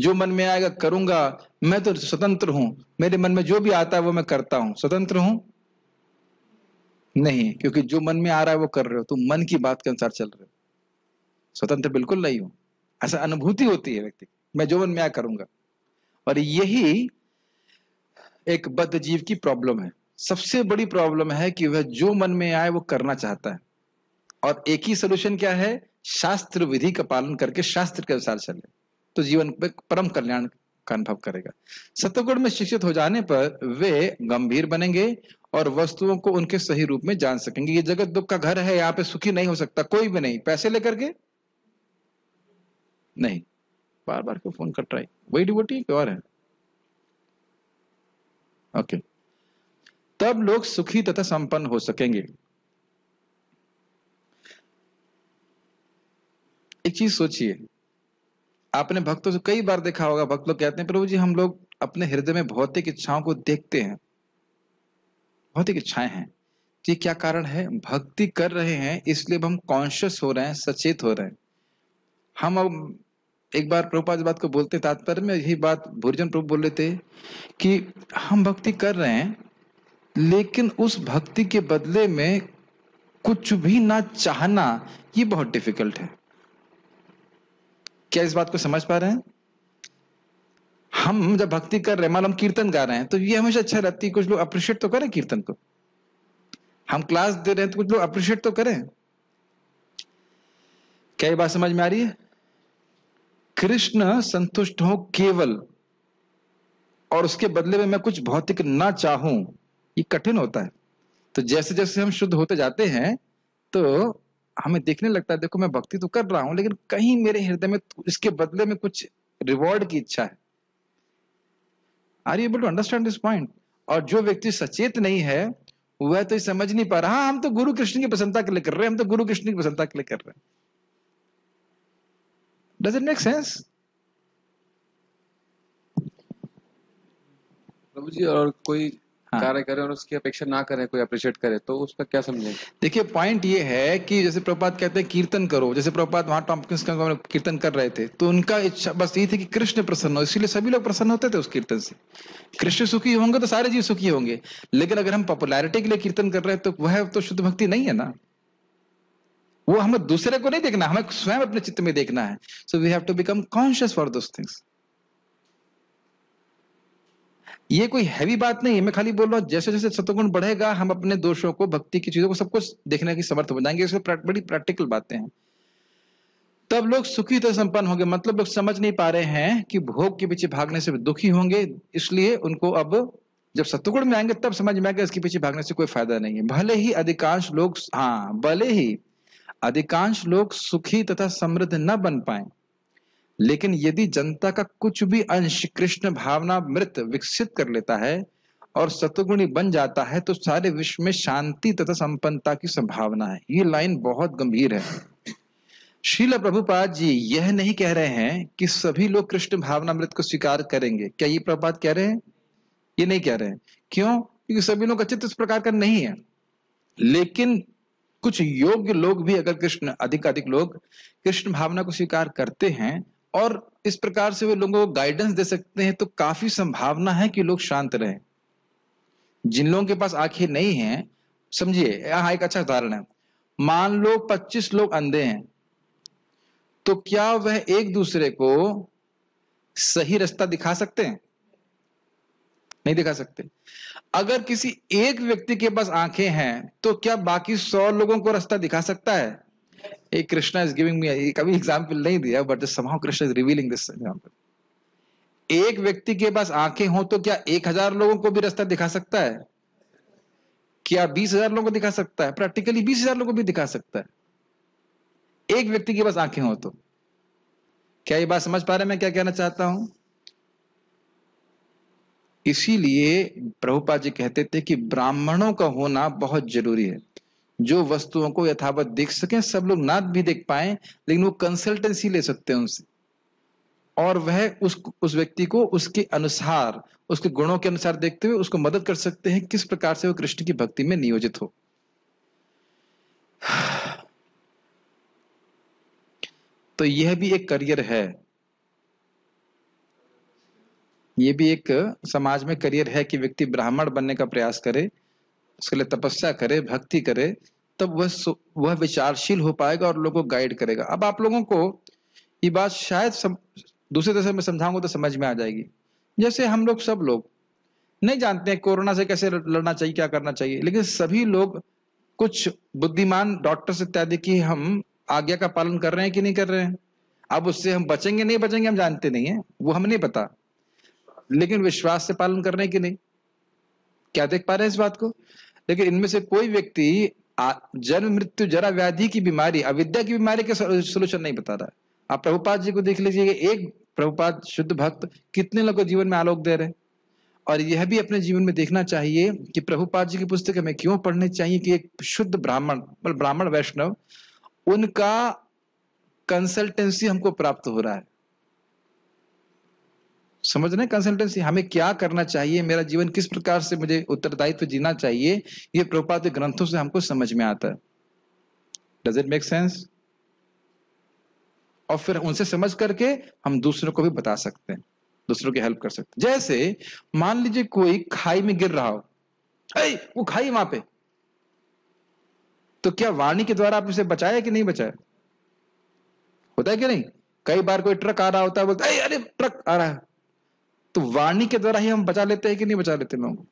जो मन में आएगा करूंगा मैं तो स्वतंत्र हूं मेरे मन में जो भी आता है वो मैं करता हूं स्वतंत्र हूं नहीं क्योंकि जो मन में आ रहा है वो कर रहे हो तुम मन की बात के अनुसार चल रहे हो स्वतंत्र बिल्कुल नहीं हो ऐसा अनुभूति होती है व्यक्ति मैं जो मन में आया करूंगा और यही एक बद्ध जीव की प्रॉब्लम है सबसे बड़ी प्रॉब्लम है कि वह जो मन में आए वो करना चाहता है और एक ही सोल्यूशन क्या है शास्त्र विधि का पालन करके शास्त्र के अनुसार चले तो जीवन में परम कल्याण का अनुभव करेगा सत्वगुण में शिक्षित हो जाने पर वे गंभीर बनेंगे और वस्तुओं को उनके सही रूप में जान सकेंगे ये जगत दुख का घर है यहाँ पे सुखी नहीं हो सकता कोई भी नहीं पैसे लेकर के नहीं बार बार क्यों फोन कट रहा है वही डिवोटी और है ओके तब लोग सुखी तथा संपन्न हो सकेंगे चीज सोचिए आपने भक्तों से कई बार देखा होगा भक्त लोग कहते हैं प्रभु जी हम लोग अपने हृदय में भौतिक इच्छाओं को देखते हैं भौतिक इच्छाएं हैं ये क्या कारण है भक्ति कर रहे हैं इसलिए हम कॉन्शियस हो रहे हैं सचेत हो रहे हैं हम अब एक बार प्रभुपाद बात को बोलते तात्पर्य में यही बात भोजन प्रभु बोल रहे थे कि हम भक्ति कर रहे हैं लेकिन उस भक्ति के बदले में कुछ भी ना चाहना ये बहुत डिफिकल्ट है क्या इस बात को समझ पा रहे हैं हम जब भक्ति कर रहे हैं मालूम कीर्तन गा रहे हैं तो ये हमेशा अच्छा रहती है कुछ लोग अप्रिशिएट तो करें कीर्तन को हम क्लास दे रहे हैं तो कुछ लोग अप्रिशिएट तो करें क्या ये बात समझ में आ रही है कृष्ण संतुष्ट हो केवल और उसके बदले में मैं कुछ भौतिक ना चाहूं ये कठिन होता है तो जैसे जैसे हम शुद्ध होते जाते हैं तो हमें देखने लगता है देखो मैं भक्ति तो कर रहा हूं लेकिन कहीं मेरे हृदय में तो इसके बदले में कुछ रिवॉर्ड की इच्छा है are you able to understand this point और जो व्यक्ति सचेत नहीं है वह तो समझ नहीं पा रहा हाँ हम तो गुरु कृष्ण की प्रसन्नता के लिए कर रहे हैं हम तो गुरु कृष्ण की प्रसन्नता के लिए कर रहे हैं does it make sense Prabhu ji और कोई हाँ। कार्य करें और उसकी अपेक्षा ना करें कोई अप्रिशिएट करे तो उसका क्या समझें देखिए पॉइंट ये है कि जैसे प्रभात कहते हैं कीर्तन करो जैसे प्रभात वहां टॉम्पकिंस कीर्तन कर रहे थे तो उनका इच्छा बस ये थी कि कृष्ण प्रसन्न हो इसीलिए सभी लोग प्रसन्न होते थे उस कीर्तन से कृष्ण सुखी होंगे तो सारे जीव सुखी होंगे लेकिन अगर हम पॉपुलैरिटी के लिए कीर्तन कर रहे हैं तो वह तो शुद्ध भक्ति नहीं है ना वो हमें दूसरे को नहीं देखना हमें स्वयं अपने चित्त में देखना है so we have to become conscious for those things ये कोई हैवी बात नहीं है मैं खाली बोल रहा हूँ जैसे जैसे सतगुण बढ़ेगा हम अपने दोषों को भक्ति की चीजों को सब कुछ देखने की समर्थ हो जाएंगे इसमें बड़ी प्रैक्टिकल बातें हैं तब लोग सुखी तो संपन्न होंगे मतलब लोग समझ नहीं पा रहे हैं कि भोग के पीछे भागने से दुखी होंगे इसलिए उनको अब जब सतगुण में आएंगे तब समझ में आएगा इसके पीछे भागने से कोई फायदा नहीं है भले ही अधिकांश लोग हाँ भले ही अधिकांश लोग सुखी तथा समृद्ध न बन पाए लेकिन यदि जनता का कुछ भी अंश कृष्ण भावना मृत विकसित कर लेता है और सतुगुणी बन जाता है तो सारे विश्व में शांति तथा संपन्नता की संभावना है ये लाइन बहुत गंभीर है शीला प्रभुपाद जी यह नहीं कह रहे हैं कि सभी लोग कृष्ण भावना मृत को स्वीकार करेंगे क्या ये प्रभुपाद कह रहे हैं ये नहीं कह रहे हैं क्यों क्योंकि सभी लोग चित्त इस प्रकार का नहीं है लेकिन कुछ योग्य लोग भी अगर कृष्ण अधिक अधिक लोग कृष्ण भावना को स्वीकार करते हैं और इस प्रकार से वे लोगों को गाइडेंस दे सकते हैं तो काफी संभावना है कि लोग शांत रहें जिन लोगों के पास आंखें नहीं हैं समझिए यहां एक अच्छा उदाहरण है मान लो 25 लोग अंधे हैं तो क्या वह एक दूसरे को सही रास्ता दिखा सकते हैं नहीं दिखा सकते अगर किसी एक व्यक्ति के पास आंखें हैं तो क्या बाकी सौ लोगों को रास्ता दिखा सकता है hey, Krishna is giving me कभी एग्जाम्पल नहीं दिया बट समाउ Krishna is revealing this example एक व्यक्ति के पास आंखें हो तो क्या एक हजार लोगों को भी रास्ता दिखा सकता है क्या बीस हजार लोगों को दिखा सकता है प्रैक्टिकली बीस हजार लोगों को भी दिखा सकता है एक व्यक्ति के पास आंखें हो तो क्या ये बात समझ पा रहे मैं क्या कहना चाहता हूं इसीलिए प्रभुपा जी कहते थे कि ब्राह्मणों का होना बहुत जरूरी है जो वस्तुओं को यथावत देख सकें सब लोग ना भी देख पाए लेकिन वो कंसल्टेंसी ले सकते हैं उनसे और वह उस उस व्यक्ति को उसके अनुसार उसके गुणों के अनुसार देखते हुए उसको मदद कर सकते हैं किस प्रकार से वो कृष्ण की भक्ति में नियोजित हो तो यह भी एक करियर है यह भी एक समाज में करियर है कि व्यक्ति ब्राह्मण बनने का प्रयास करे उसके लिए तपस्या करे भक्ति करे तब वह वह विचारशील हो पाएगा और लोगों को गाइड करेगा अब आप लोगों को ये बात शायद सम, दूसरे तरह से मैं समझाऊंगा तो समझ में आ जाएगी जैसे हम लोग सब लोग नहीं जानते हैं कोरोना से कैसे लड़ना चाहिए क्या करना चाहिए लेकिन सभी लोग कुछ बुद्धिमान डॉक्टर इत्यादि की हम आज्ञा का पालन कर रहे हैं कि नहीं कर रहे हैं अब उससे हम बचेंगे नहीं बचेंगे हम जानते नहीं है वो हम नहीं पता लेकिन विश्वास से पालन कर रहे हैं कि नहीं क्या देख पा रहे हैं इस बात को लेकिन इनमें से कोई व्यक्ति जन्म मृत्यु जरा व्याधि की बीमारी अविद्या की बीमारी के सोल्यूशन नहीं बता रहा आप प्रभुपाद जी को देख लीजिए एक प्रभुपाद शुद्ध भक्त कितने लोगों को जीवन में आलोक दे रहे हैं और यह भी अपने जीवन में देखना चाहिए कि प्रभुपाद जी की पुस्तक हमें क्यों पढ़नी चाहिए कि एक शुद्ध ब्राह्मण ब्राह्मण वैष्णव उनका कंसल्टेंसी हमको प्राप्त हो रहा है समझ रहे कंसल्टेंसी हमें क्या करना चाहिए मेरा जीवन किस प्रकार से मुझे उत्तरदायित्व जीना चाहिए ये प्रपात ग्रंथों से हमको समझ में आता है डज इट मेक सेंस और फिर उनसे समझ करके हम दूसरों को भी बता सकते हैं दूसरों की हेल्प कर सकते हैं जैसे मान लीजिए कोई खाई में गिर रहा हो अरे वो खाई वहां पे तो क्या वाणी के द्वारा आप उसे बचाया कि नहीं बचाया होता है कि नहीं कई बार कोई ट्रक आ रहा होता है बोलता अरे ट्रक आ रहा है तो वाणी के द्वारा ही हम बचा लेते हैं कि नहीं बचा लेते लोगों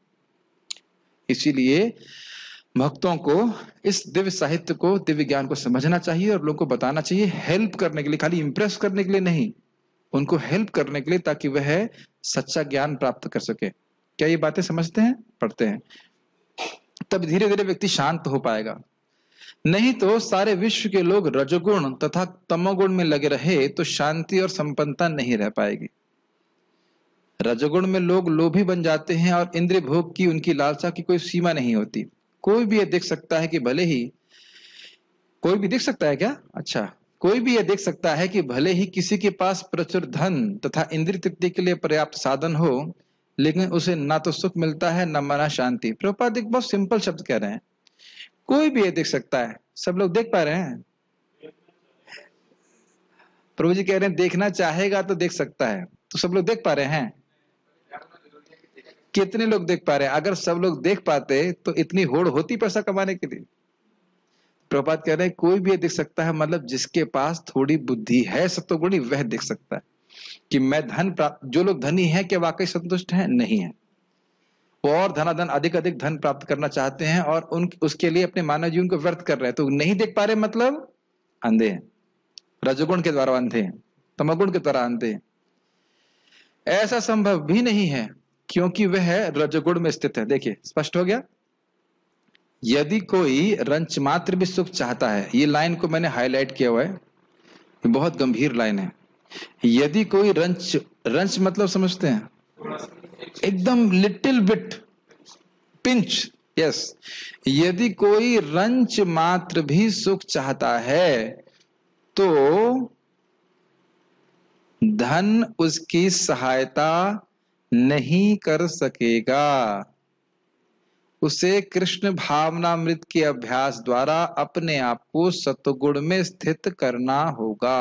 इसीलिए भक्तों को इस दिव्य साहित्य को दिव्य ज्ञान को समझना चाहिए और लोगों को बताना चाहिए हेल्प करने के लिए खाली इंप्रेस करने के लिए नहीं उनको हेल्प करने के लिए ताकि वह सच्चा ज्ञान प्राप्त कर सके क्या ये बातें समझते हैं पढ़ते हैं तब धीरे धीरे व्यक्ति शांत हो पाएगा नहीं तो सारे विश्व के लोग रजोगुण तथा तमोगुण में लगे रहे तो शांति और संपन्नता नहीं रह पाएगी रजगुण में लोग लोभी बन जाते हैं और इंद्र भोग की उनकी लालसा की कोई सीमा नहीं होती कोई भी ये देख सकता है कि भले ही कोई भी देख सकता है क्या अच्छा कोई भी यह देख सकता है कि भले ही किसी के पास प्रचुर धन तथा इंद्रिय तृप्ति के लिए पर्याप्त साधन हो लेकिन उसे ना तो सुख मिलता है ना मना शांति प्रभुपाद एक बहुत सिंपल शब्द कह रहे हैं कोई भी यह देख सकता है सब लोग देख पा रहे हैं प्रभु जी कह रहे हैं देखना चाहेगा तो देख सकता है तो सब लोग देख पा रहे हैं कितने लोग देख पा रहे हैं अगर सब लोग देख पाते तो इतनी होड़ होती पैसा कमाने के लिए प्रभात कह रहे हैं कोई भी देख सकता है मतलब जिसके पास थोड़ी बुद्धि है सत्योगुणी वह देख सकता है कि मैं धन प्राप्त जो लोग धनी है क्या वाकई संतुष्ट है नहीं है वो और धनाधन अधिक अधिक धन प्राप्त करना चाहते हैं और उन उसके लिए अपने मानव जीवन को व्यर्थ कर रहे हैं तो नहीं देख पा रहे मतलब अंधे हैं रजगुण के द्वारा अंधे हैं तमगुण के द्वारा अंधे हैं ऐसा संभव भी नहीं है क्योंकि वह रजगुण में स्थित है देखिए स्पष्ट हो गया यदि कोई रंच मात्र भी सुख चाहता है ये लाइन को मैंने हाईलाइट किया हुआ है बहुत गंभीर लाइन है यदि कोई रंच रंच मतलब समझते हैं एकदम लिटिल बिट पिंच यस यदि कोई रंच मात्र भी सुख चाहता है तो धन उसकी सहायता नहीं कर सकेगा उसे कृष्ण भावनामृत के अभ्यास द्वारा अपने आप को सतगुण में स्थित करना होगा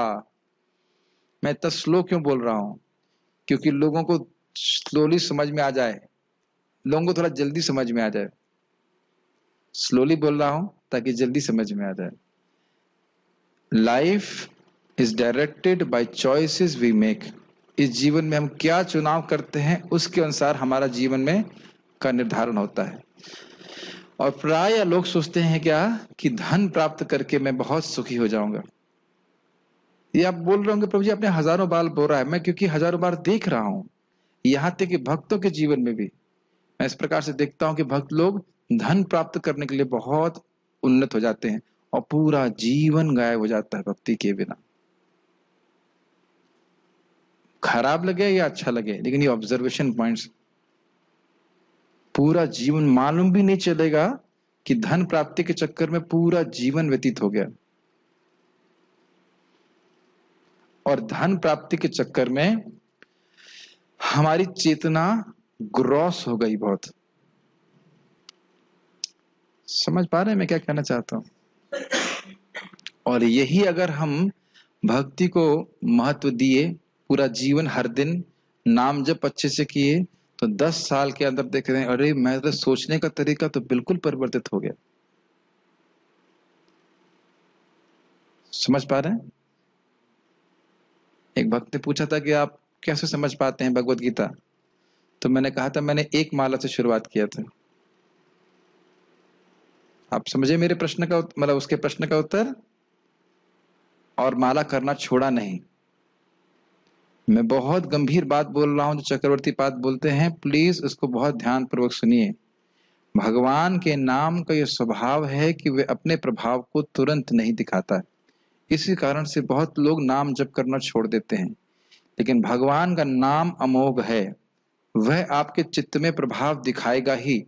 मैं इतना स्लो क्यों बोल रहा हूं क्योंकि लोगों को स्लोली समझ में आ जाए लोगों को थोड़ा जल्दी समझ में आ जाए स्लोली बोल रहा हूं ताकि जल्दी समझ में आ जाए life is directed by choices we make इस जीवन में हम क्या चुनाव करते हैं उसके अनुसार हमारा जीवन में का निर्धारण होता है और प्राय लोग सोचते हैं क्या कि धन प्राप्त करके मैं बहुत सुखी हो जाऊंगा ये आप बोल रहे होंगे प्रभु जी आपने हजारों बार रहा है मैं क्योंकि हजारों बार देख रहा हूं यहां तक कि भक्तों के जीवन में भी मैं इस प्रकार से देखता हूं कि भक्त लोग धन प्राप्त करने के लिए बहुत उन्नत हो जाते हैं और पूरा जीवन गायब हो जाता है भक्ति के बिना खराब लगे या अच्छा लगे लेकिन ये ऑब्जर्वेशन पॉइंट्स पूरा जीवन मालूम भी नहीं चलेगा कि धन प्राप्ति के चक्कर में पूरा जीवन व्यतीत हो गया और धन प्राप्ति के चक्कर में हमारी चेतना ग्रॉस हो गई बहुत समझ पा रहे हैं मैं क्या कहना चाहता हूं और यही अगर हम भक्ति को महत्व दिए पूरा जीवन हर दिन नाम जब अच्छे से किए तो दस साल के अंदर देख रहे हैं अरे मैं तो सोचने का तरीका तो बिल्कुल परिवर्तित हो गया समझ पा रहे हैं एक भक्त ने पूछा था कि आप कैसे समझ पाते हैं भगवत गीता तो मैंने कहा था मैंने एक माला से शुरुआत किया था आप समझे मेरे प्रश्न का मतलब उसके प्रश्न का उत्तर और माला करना छोड़ा नहीं मैं बहुत गंभीर बात बोल रहा हूँ जो चक्रवर्ती पाद बोलते हैं प्लीज उसको बहुत ध्यान पूर्वक सुनिए भगवान के नाम का यह स्वभाव है कि वे अपने प्रभाव को तुरंत नहीं दिखाता है इसी कारण से बहुत लोग नाम जप करना छोड़ देते हैं लेकिन भगवान का नाम अमोघ है वह आपके चित्त में प्रभाव दिखाएगा ही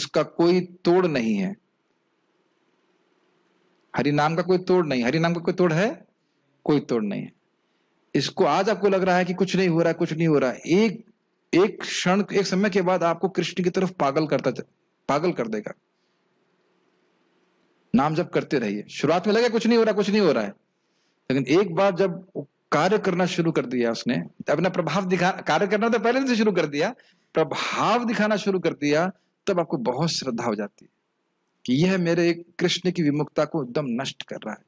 उसका कोई तोड़ नहीं है हरि नाम का कोई तोड़ नहीं हरि नाम का कोई तोड़ है कोई तोड़ नहीं है इसको आज आपको लग रहा है कि कुछ नहीं हो रहा है कुछ नहीं हो रहा है एक एक क्षण एक समय के बाद आपको कृष्ण की तरफ पागल करता पागल कर देगा नाम जब करते रहिए शुरुआत में लगे कुछ नहीं हो रहा कुछ नहीं हो रहा है लेकिन एक बार जब कार्य करना शुरू कर दिया उसने अपना प्रभाव दिखा कार्य करना तो पहले से शुरू कर दिया प्रभाव दिखाना शुरू कर दिया तब आपको बहुत श्रद्धा हो जाती है कि यह मेरे कृष्ण की विमुखता को एकदम नष्ट कर रहा है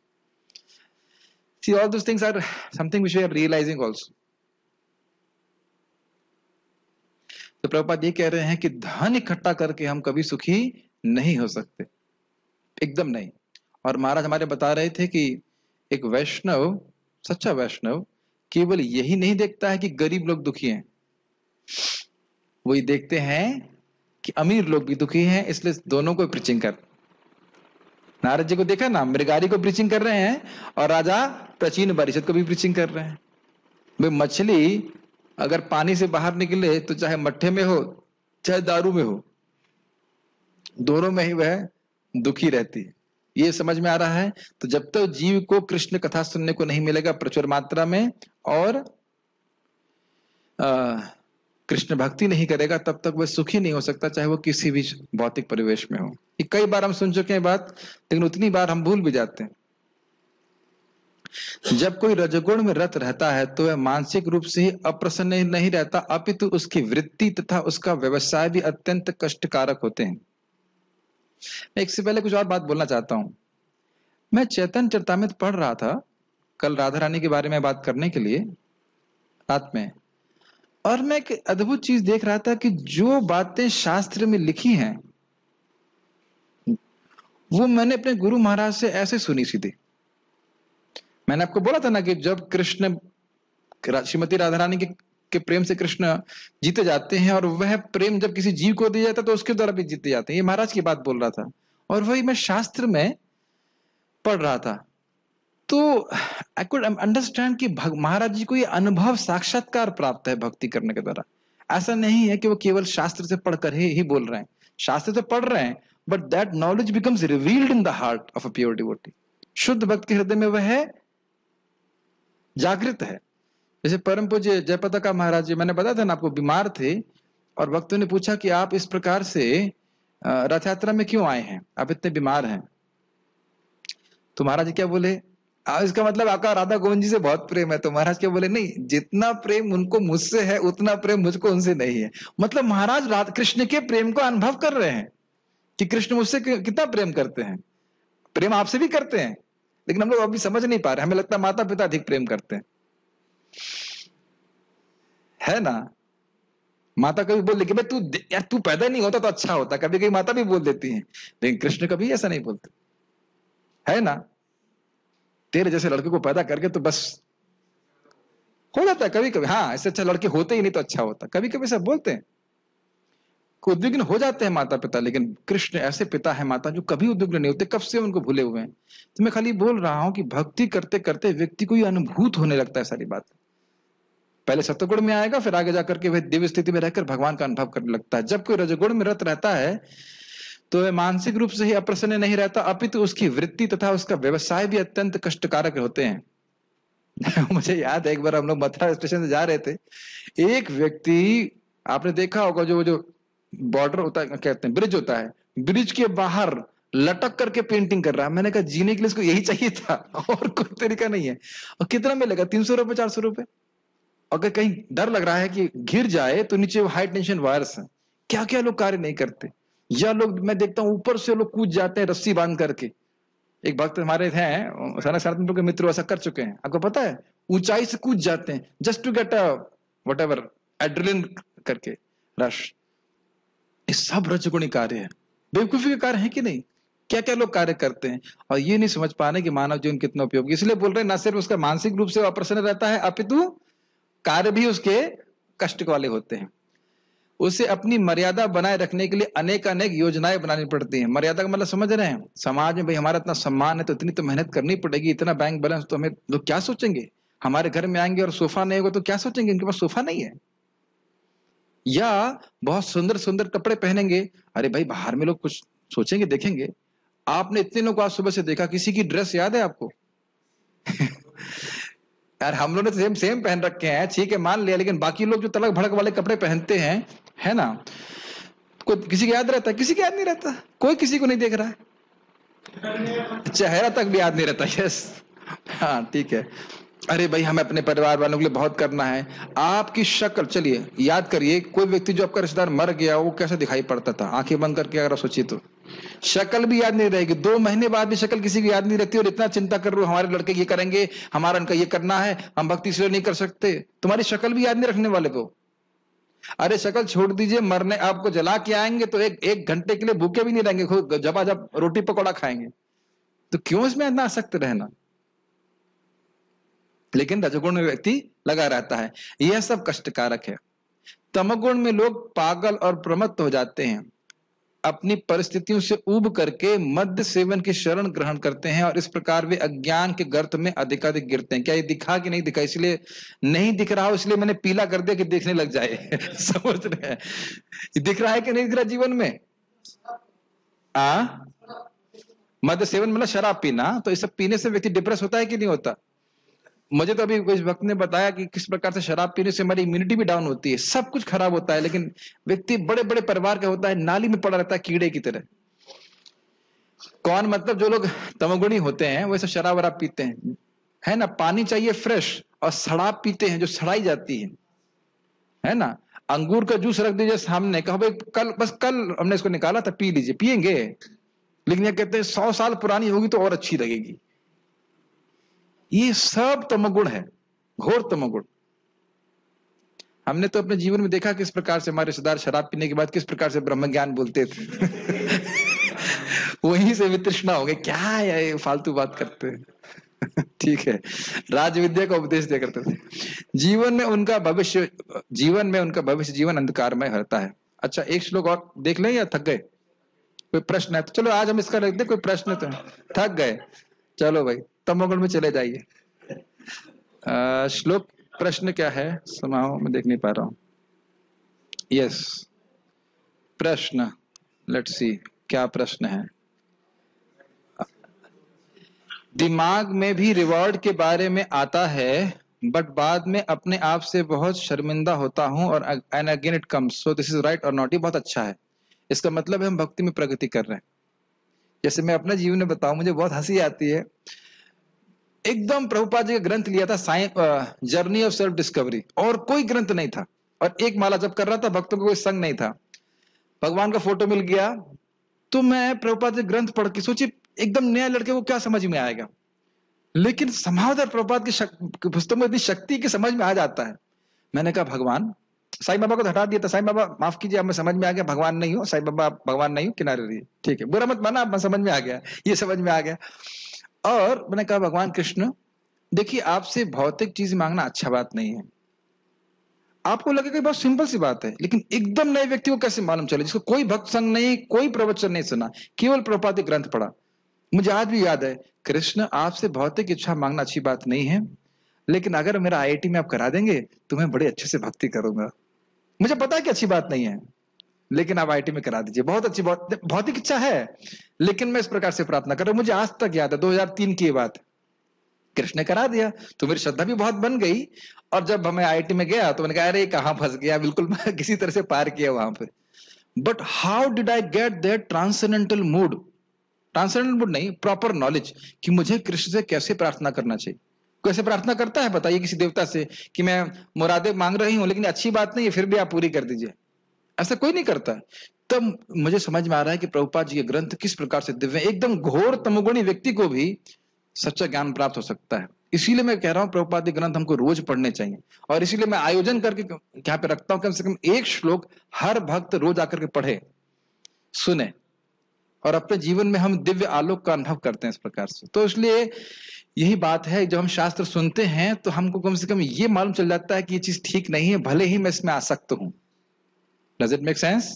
See, all those things are something which we are realizing also. तो प्रभुपाद ये कह रहे हैं कि धन इकट्ठा करके हम कभी सुखी नहीं हो सकते एकदम नहीं और महाराज हमारे बता रहे थे कि एक वैष्णव सच्चा वैष्णव केवल यही नहीं देखता है कि गरीब लोग दुखी हैं वो ये देखते हैं कि अमीर लोग भी दुखी हैं इसलिए दोनों को प्रीचिंग कर नारद जी को देखा ना मृगारी को प्रीचिंग कर रहे हैं और राजा प्राचीन परिषद को भी ब्रीचिंग कर रहे हैं भाई मछली अगर पानी से बाहर निकले तो चाहे मट्ठे में हो चाहे दारू में हो दोनों में ही वह दुखी रहती है ये समझ में आ रहा है तो जब तक तो जीव को कृष्ण कथा सुनने को नहीं मिलेगा प्रचुर मात्रा में और कृष्ण भक्ति नहीं करेगा तब तक वह सुखी नहीं हो सकता चाहे वो किसी भी भौतिक परिवेश में हो कई बार हम सुन चुके हैं बात लेकिन उतनी बार हम भूल भी जाते हैं जब कोई रजगुण में रत रहता है तो वह मानसिक रूप से ही अप्रसन्न नहीं रहता अपितु उसकी वृत्ति तथा उसका व्यवसाय भी अत्यंत कष्टकारक होते हैं मैं इससे पहले कुछ और बात बोलना चाहता हूं मैं चेतन चरतामित पढ़ रहा था कल राधा रानी के बारे में बात करने के लिए रात में और मैं एक अद्भुत चीज देख रहा था कि जो बातें शास्त्र में लिखी हैं वो मैंने अपने गुरु महाराज से ऐसे सुनी सीधी मैंने आपको बोला था ना कि जब कृष्ण श्रीमती राधा रानी के के प्रेम से कृष्ण जीते जाते हैं और वह प्रेम जब किसी जीव को दिया जाता है तो उसके द्वारा भी जीते जाते हैं ये महाराज की बात बोल रहा था और वही मैं शास्त्र में पढ़ रहा था तो आई कुड अंडरस्टैंड कि महाराज जी को ये अनुभव साक्षात्कार प्राप्त है भक्ति करने के द्वारा ऐसा नहीं है कि वो केवल शास्त्र से पढ़कर ही, ही बोल रहे हैं शास्त्र से पढ़ रहे हैं but that knowledge becomes revealed in the heart of a pure devotee शुद्ध भक्त के हृदय में वह जागृत है जैसे परम पूज्य जयपताका महाराज जी मैंने बताया था ना आपको बीमार थे और भक्तों ने पूछा कि आप इस प्रकार से रथ यात्रा में क्यों आए हैं आप इतने बीमार हैं तो महाराज क्या बोले इसका मतलब आपका राधा गोविंद जी से बहुत प्रेम है तो महाराज क्या बोले नहीं जितना प्रेम उनको मुझसे है उतना प्रेम मुझको उनसे नहीं है मतलब महाराज राधा कृष्ण के प्रेम को अनुभव कर रहे हैं कि कृष्ण मुझसे कितना प्रेम करते हैं प्रेम आपसे भी करते हैं लेकिन हम लोग अभी समझ नहीं पा रहे हमें लगता है माता पिता अधिक प्रेम करते हैं है ना माता कभी बोल देगी भाई तू यार तू पैदा नहीं होता तो अच्छा होता कभी कभी माता भी बोल देती है लेकिन कृष्ण कभी ऐसा नहीं बोलते है ना तेरे जैसे लड़के को पैदा करके तो बस हो जाता है कभी कभी हाँ ऐसे अच्छा लड़के होते ही नहीं तो अच्छा होता कभी कभी सब बोलते हैं को उद्विग्न हो जाते हैं माता पिता लेकिन कृष्ण ऐसे पिता है माता जो कभी उद्विग्न नहीं होते कब से उनको भूले हुए हैं तो मैं खाली बोल रहा हूं कि भक्ति करते करते व्यक्ति को ये अनुभूत होने लगता है सारी बात पहले सत्वगुण में आएगा फिर आगे जाकर के वह दिव्य स्थिति में रहकर भगवान का अनुभव करने लगता है जब कोई रजगुण में रत रहता है तो वह मानसिक रूप से ही अप्रसन्न नहीं रहता अपितु तो उसकी वृत्ति तथा उसका व्यवसाय भी अत्यंत कष्टकारक होते हैं मुझे याद है एक बार हम लोग मथुरा स्टेशन से जा रहे थे एक व्यक्ति आपने देखा होगा जो जो बॉर्डर होता है कहते हैं ब्रिज होता है ब्रिज के बाहर लटक करके पेंटिंग कर रहा है मैंने कहा जीने के लिए इसको यही चाहिए था और कोई तरीका नहीं है और कितना मिलेगा तीन सौ रुपए चार सौ रुपए अगर कहीं डर लग रहा है कि घिर जाए तो नीचे हाई टेंशन वायरस है क्या क्या लोग कार्य नहीं करते या लोग मैं देखता हूँ ऊपर से लोग कूद जाते हैं रस्सी बांध करके एक भक्त हमारे हैं सारा सारा के मित्र ऐसा कर चुके हैं आपको पता है ऊंचाई से कूद जाते हैं just to get a whatever एड्रिल करके रश सब रजगुणी कार्य है बेवकूफी के कार्य है कि नहीं क्या क्या लोग कार्य करते हैं और ये नहीं समझ पाने कि मानव जीवन कितना उपयोगी इसलिए बोल रहे हैं ना सिर्फ उसका मानसिक रूप से अप्रसन्न रहता है अपितु कार्य भी उसके कष्ट वाले होते हैं उसे अपनी मर्यादा बनाए रखने के लिए अनेक अनेक योजनाएं बनानी पड़ती हैं मर्यादा का मतलब समझ रहे हैं समाज में भाई हमारा इतना सम्मान है तो इतनी तो मेहनत करनी पड़ेगी इतना बैंक बैलेंस तो हमें लोग तो क्या सोचेंगे हमारे घर में आएंगे और सोफा नहीं होगा तो क्या सोचेंगे उनके पास सोफा नहीं है या बहुत सुंदर सुंदर कपड़े पहनेंगे अरे भाई बाहर में लोग कुछ सोचेंगे देखेंगे आपने इतने लोग आज सुबह से देखा किसी की ड्रेस याद है आपको यार हम लोग ने तो सेम सेम पहन रखे हैं ठीक है मान लिया लेकिन बाकी लोग जो तलक भड़क वाले कपड़े पहनते हैं है ना कोई किसी को याद रहता है किसी को याद नहीं रहता कोई किसी को नहीं देख रहा है चेहरा तक भी याद नहीं रहता यस हाँ ठीक है अरे भाई हमें अपने परिवार वालों के लिए बहुत करना है आपकी शक्ल चलिए याद करिए कोई व्यक्ति जो आपका रिश्तेदार मर गया वो कैसे दिखाई पड़ता था आंखें बंद करके अगर आप सोचिए तो शक्ल भी याद नहीं रहेगी दो महीने बाद भी शक्ल किसी की याद नहीं रहती और इतना चिंता कर रहे हो हमारे लड़के ये करेंगे हमारा उनका ये करना है हम भक्ति इसलिए नहीं कर सकते तुम्हारी शक्ल भी याद नहीं रखने वाले को अरे शक्ल छोड़ दीजिए मरने आपको जला के आएंगे तो एक एक घंटे के लिए भूखे भी नहीं रहेंगे जब जब रोटी पकौड़ा खाएंगे तो क्यों इसमें इतना आसक्त रहना लेकिन रजगुण में व्यक्ति लगा रहता है यह सब कष्टकारक है तमगुण में लोग पागल और प्रमत्त हो जाते हैं अपनी परिस्थितियों से उब करके मध्य सेवन की शरण ग्रहण करते हैं और इस प्रकार वे अज्ञान के गर्त में अधिकाधिक गिरते हैं क्या ये दिखा कि नहीं दिखा इसलिए नहीं दिख रहा हो इसलिए मैंने पीला कर दिया कि देखने लग जाए समझ रहे हैं दिख रहा है कि नहीं दिख रहा जीवन में आ मध्य सेवन मतलब शराब पीना तो इस सब पीने से व्यक्ति डिप्रेस होता है कि नहीं होता मुझे तो अभी इस वक्त ने बताया कि किस प्रकार से शराब पीने से हमारी इम्यूनिटी भी डाउन होती है सब कुछ खराब होता है लेकिन व्यक्ति बड़े बड़े परिवार का होता है नाली में पड़ा रहता है कीड़े की तरह कौन मतलब जो लोग तमगुणी होते हैं वैसे शराब वराब पीते हैं है ना पानी चाहिए फ्रेश और शराब पीते हैं जो सड़ाई जाती है है ना अंगूर का जूस रख दीजिए सामने कहो भाई कल बस कल हमने इसको निकाला था पी लीजिए पियेंगे लेकिन ये कहते हैं सौ साल पुरानी होगी तो और अच्छी लगेगी ये सब तमगुण है घोर तमगुण हमने तो अपने जीवन में देखा किस प्रकार से हमारे रिश्तेदार शराब पीने के बाद किस प्रकार से ब्रह्म ज्ञान बोलते थे वहीं से वितृष्णा हो गए क्या है ये फालतू बात करते हैं ठीक है विद्या का उपदेश दिया करते थे जीवन में उनका भविष्य जीवन में उनका भविष्य जीवन अंधकार में हरता है अच्छा एक श्लोक और देख लें या थक गए कोई प्रश्न है तो चलो आज हम इसका रख दे कोई प्रश्न तो थक गए चलो भाई तमोगुण में चले जाइए श्लोक प्रश्न क्या है समाओ मैं देख नहीं पा रहा हूं यस प्रश्न लेट सी क्या प्रश्न है दिमाग में भी रिवॉर्ड के बारे में आता है बट बाद में अपने आप से बहुत शर्मिंदा होता हूँ और and again it comes so this is right और नॉट ही बहुत अच्छा है इसका मतलब है हम भक्ति में प्रगति कर रहे हैं जैसे मैं अपना जीवन में बताऊं मुझे बहुत हंसी आती है एकदम प्रभुपाद जी का ग्रंथ लिया था जर्नी ऑफ सेल्फ डिस्कवरी और कोई ग्रंथ नहीं था और एक माला जब कर रहा था भक्तों का कोई संग नहीं था भगवान का फोटो मिल गया तो मैं प्रभुपाद जी ग्रंथ पढ़ के सोची एकदम नया लड़के को क्या समझ में आएगा लेकिन समाधर प्रभुपाद की, पुस्तक में इतनी शक्ति की समझ में आ जाता है मैंने कहा भगवान साई बाबा को तो हटा दिया था साई बाबा माफ कीजिए आप मैं समझ में आ गया भगवान नहीं हूँ साई बाबा भगवान नहीं हूँ किनारे रही ठीक है बुरा मत माना मैं समझ में आ गया ये समझ में आ गया और मैंने कहा भगवान कृष्ण देखिए आपसे भौतिक चीज मांगना अच्छा बात नहीं है आपको लगेगा बहुत सिंपल सी बात है लेकिन एकदम नए व्यक्ति को कैसे मालूम चले जिसको कोई भक्त संग नहीं कोई प्रवचन नहीं सुना केवल प्रपातिक ग्रंथ पढ़ा मुझे आज भी याद है कृष्ण आपसे भौतिक इच्छा मांगना अच्छी बात नहीं है लेकिन अगर मेरा आईआईटी में आप करा देंगे तो मैं बड़े अच्छे से भक्ति करूंगा मुझे पता है कि अच्छी बात नहीं है लेकिन आप आई में करा दीजिए बहुत अच्छी बहुत भौतिक इच्छा है लेकिन मैं इस प्रकार से प्रार्थना कर रहा हूं मुझे आज तक याद है 2003 की बात कृष्ण ने करा दिया तो मेरी श्रद्धा भी बहुत बन गई और जब मैं आईआईटी में गया तो मैंने कहा अरे कहाँ फंस गया बिल्कुल मैं किसी तरह से पार किया वहां पर but how did I get that transcendental mood transcendental mood नहीं प्रॉपर नॉलेज कि मुझे कृष्ण से कैसे प्रार्थना करना चाहिए कैसे प्रार्थना करता है बताइए किसी देवता से कि मैं मुरादे मांग रही हूँ लेकिन अच्छी बात नहीं है फिर भी आप पूरी कर दीजिए ऐसा कोई नहीं करता तब मुझे समझ में आ रहा है कि प्रभुपाद जी के ग्रंथ किस प्रकार से दिव्य एकदम घोर तमोगुणी व्यक्ति को भी सच्चा ज्ञान प्राप्त हो सकता है इसीलिए मैं कह रहा हूँ प्रभुपाद के ग्रंथ हमको रोज पढ़ने चाहिए और इसीलिए मैं आयोजन करके यहाँ पे रखता हूँ कम से कम एक श्लोक हर भक्त रोज आकर के पढ़े सुने और अपने जीवन में हम दिव्य आलोक का अनुभव करते हैं इस प्रकार से तो इसलिए यही बात है जब हम शास्त्र सुनते हैं तो हमको कम से कम ये मालूम चल जाता है कि ये चीज ठीक नहीं है भले ही मैं इसमें आसक्त हूं डज इट मेक सेंस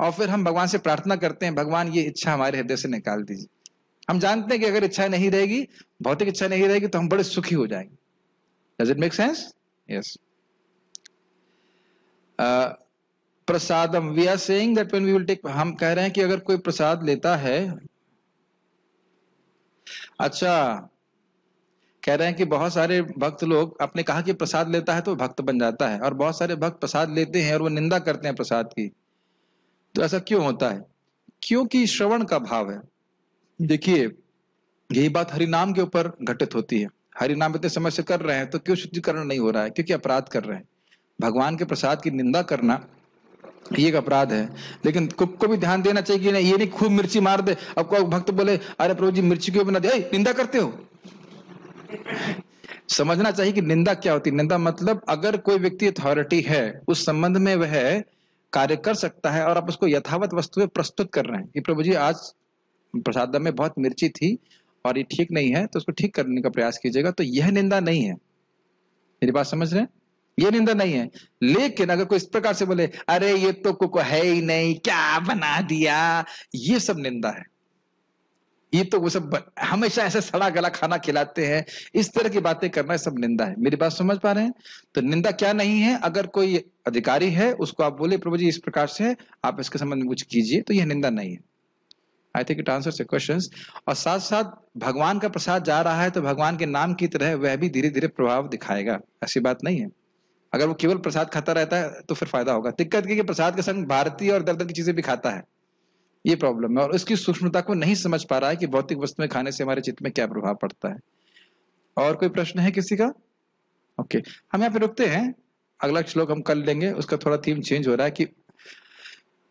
और फिर हम भगवान से प्रार्थना करते हैं भगवान ये इच्छा हमारे हृदय से निकाल दीजिए हम जानते हैं कि अगर इच्छा नहीं रहेगी भौतिक इच्छा नहीं रहेगी तो हम बड़े सुखी हो जाएंगे does it make sense yes Prasad we are saying that when we will take हम कह रहे हैं कि अगर कोई प्रसाद लेता है अच्छा कह रहे हैं कि बहुत सारे भक्त लोग अपने कहा कि प्रसाद लेता है तो भक्त बन जाता है और बहुत सारे भक्त प्रसाद लेते हैं और वो निंदा करते हैं प्रसाद की तो ऐसा क्यों होता है क्योंकि श्रवण का भाव है देखिए यही बात हरिनाम के ऊपर घटित होती है हरिनाम इतने समय से कर रहे हैं तो क्यों शुद्धिकरण नहीं हो रहा है क्योंकि अपराध कर रहे हैं भगवान के प्रसाद की निंदा करना ये एक अपराध है लेकिन कुक को भी ध्यान देना चाहिए कि नहीं ये नहीं खूब मिर्ची मार दे अब भक्त बोले अरे प्रभु जी मिर्ची क्यों बना दे निंदा करते हो समझना चाहिए कि निंदा क्या होती है निंदा मतलब अगर कोई व्यक्ति अथॉरिटी है उस संबंध में वह कार्य कर सकता है और आप उसको यथावत वस्तु में प्रस्तुत कर रहे हैं कि प्रभु जी आज प्रसाद में बहुत मिर्ची थी और ये ठीक नहीं है तो उसको ठीक करने का प्रयास कीजिएगा तो यह निंदा नहीं है मेरी बात समझ रहे हैं ये निंदा नहीं है लेकिन अगर कोई इस प्रकार से बोले अरे ये तो कुको है ही नहीं क्या बना दिया ये सब निंदा है ये तो वो सब हमेशा ऐसा सड़ा गला खाना खिलाते हैं इस तरह की बातें करना सब निंदा है मेरी बात समझ पा रहे हैं तो निंदा क्या नहीं है अगर कोई अधिकारी है उसको आप बोले प्रभु जी इस प्रकार से आप इसके संबंध में कुछ कीजिए तो यह निंदा नहीं है I think it answer question और साथ साथ भगवान का प्रसाद जा रहा है तो भगवान के नाम की तरह वह भी धीरे धीरे प्रभाव दिखाएगा ऐसी बात नहीं है अगर वो केवल प्रसाद खाता रहता है तो फिर फायदा होगा दिक्कत की प्रसाद के संग भारतीय और दर्द की चीजें भी खाता है ये प्रॉब्लम है और इसकी सूक्ष्मता को नहीं समझ पा रहा है कि भौतिक में खाने से हमारे चित्त में क्या प्रभाव पड़ता है और कोई प्रश्न है किसी का ओके हम यहाँ पे रुकते हैं अगला श्लोक हम कर लेंगे उसका थोड़ा थीम चेंज हो रहा है कि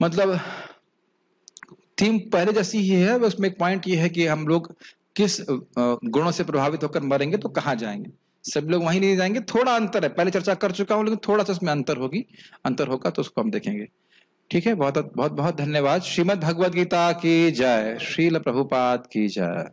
मतलब थीम पहले जैसी ही है उसमें एक पॉइंट ये है कि हम लोग किस गुणों से प्रभावित होकर मरेंगे तो कहाँ जाएंगे सब लोग वहीं नहीं जाएंगे थोड़ा अंतर है पहले चर्चा कर चुका हूं लेकिन थोड़ा सा उसमें अंतर होगी अंतर होगा तो उसको हम देखेंगे ठीक है बहुत बहुत बहुत धन्यवाद श्रीमद भगवद गीता की जय श्रील प्रभुपाद की जय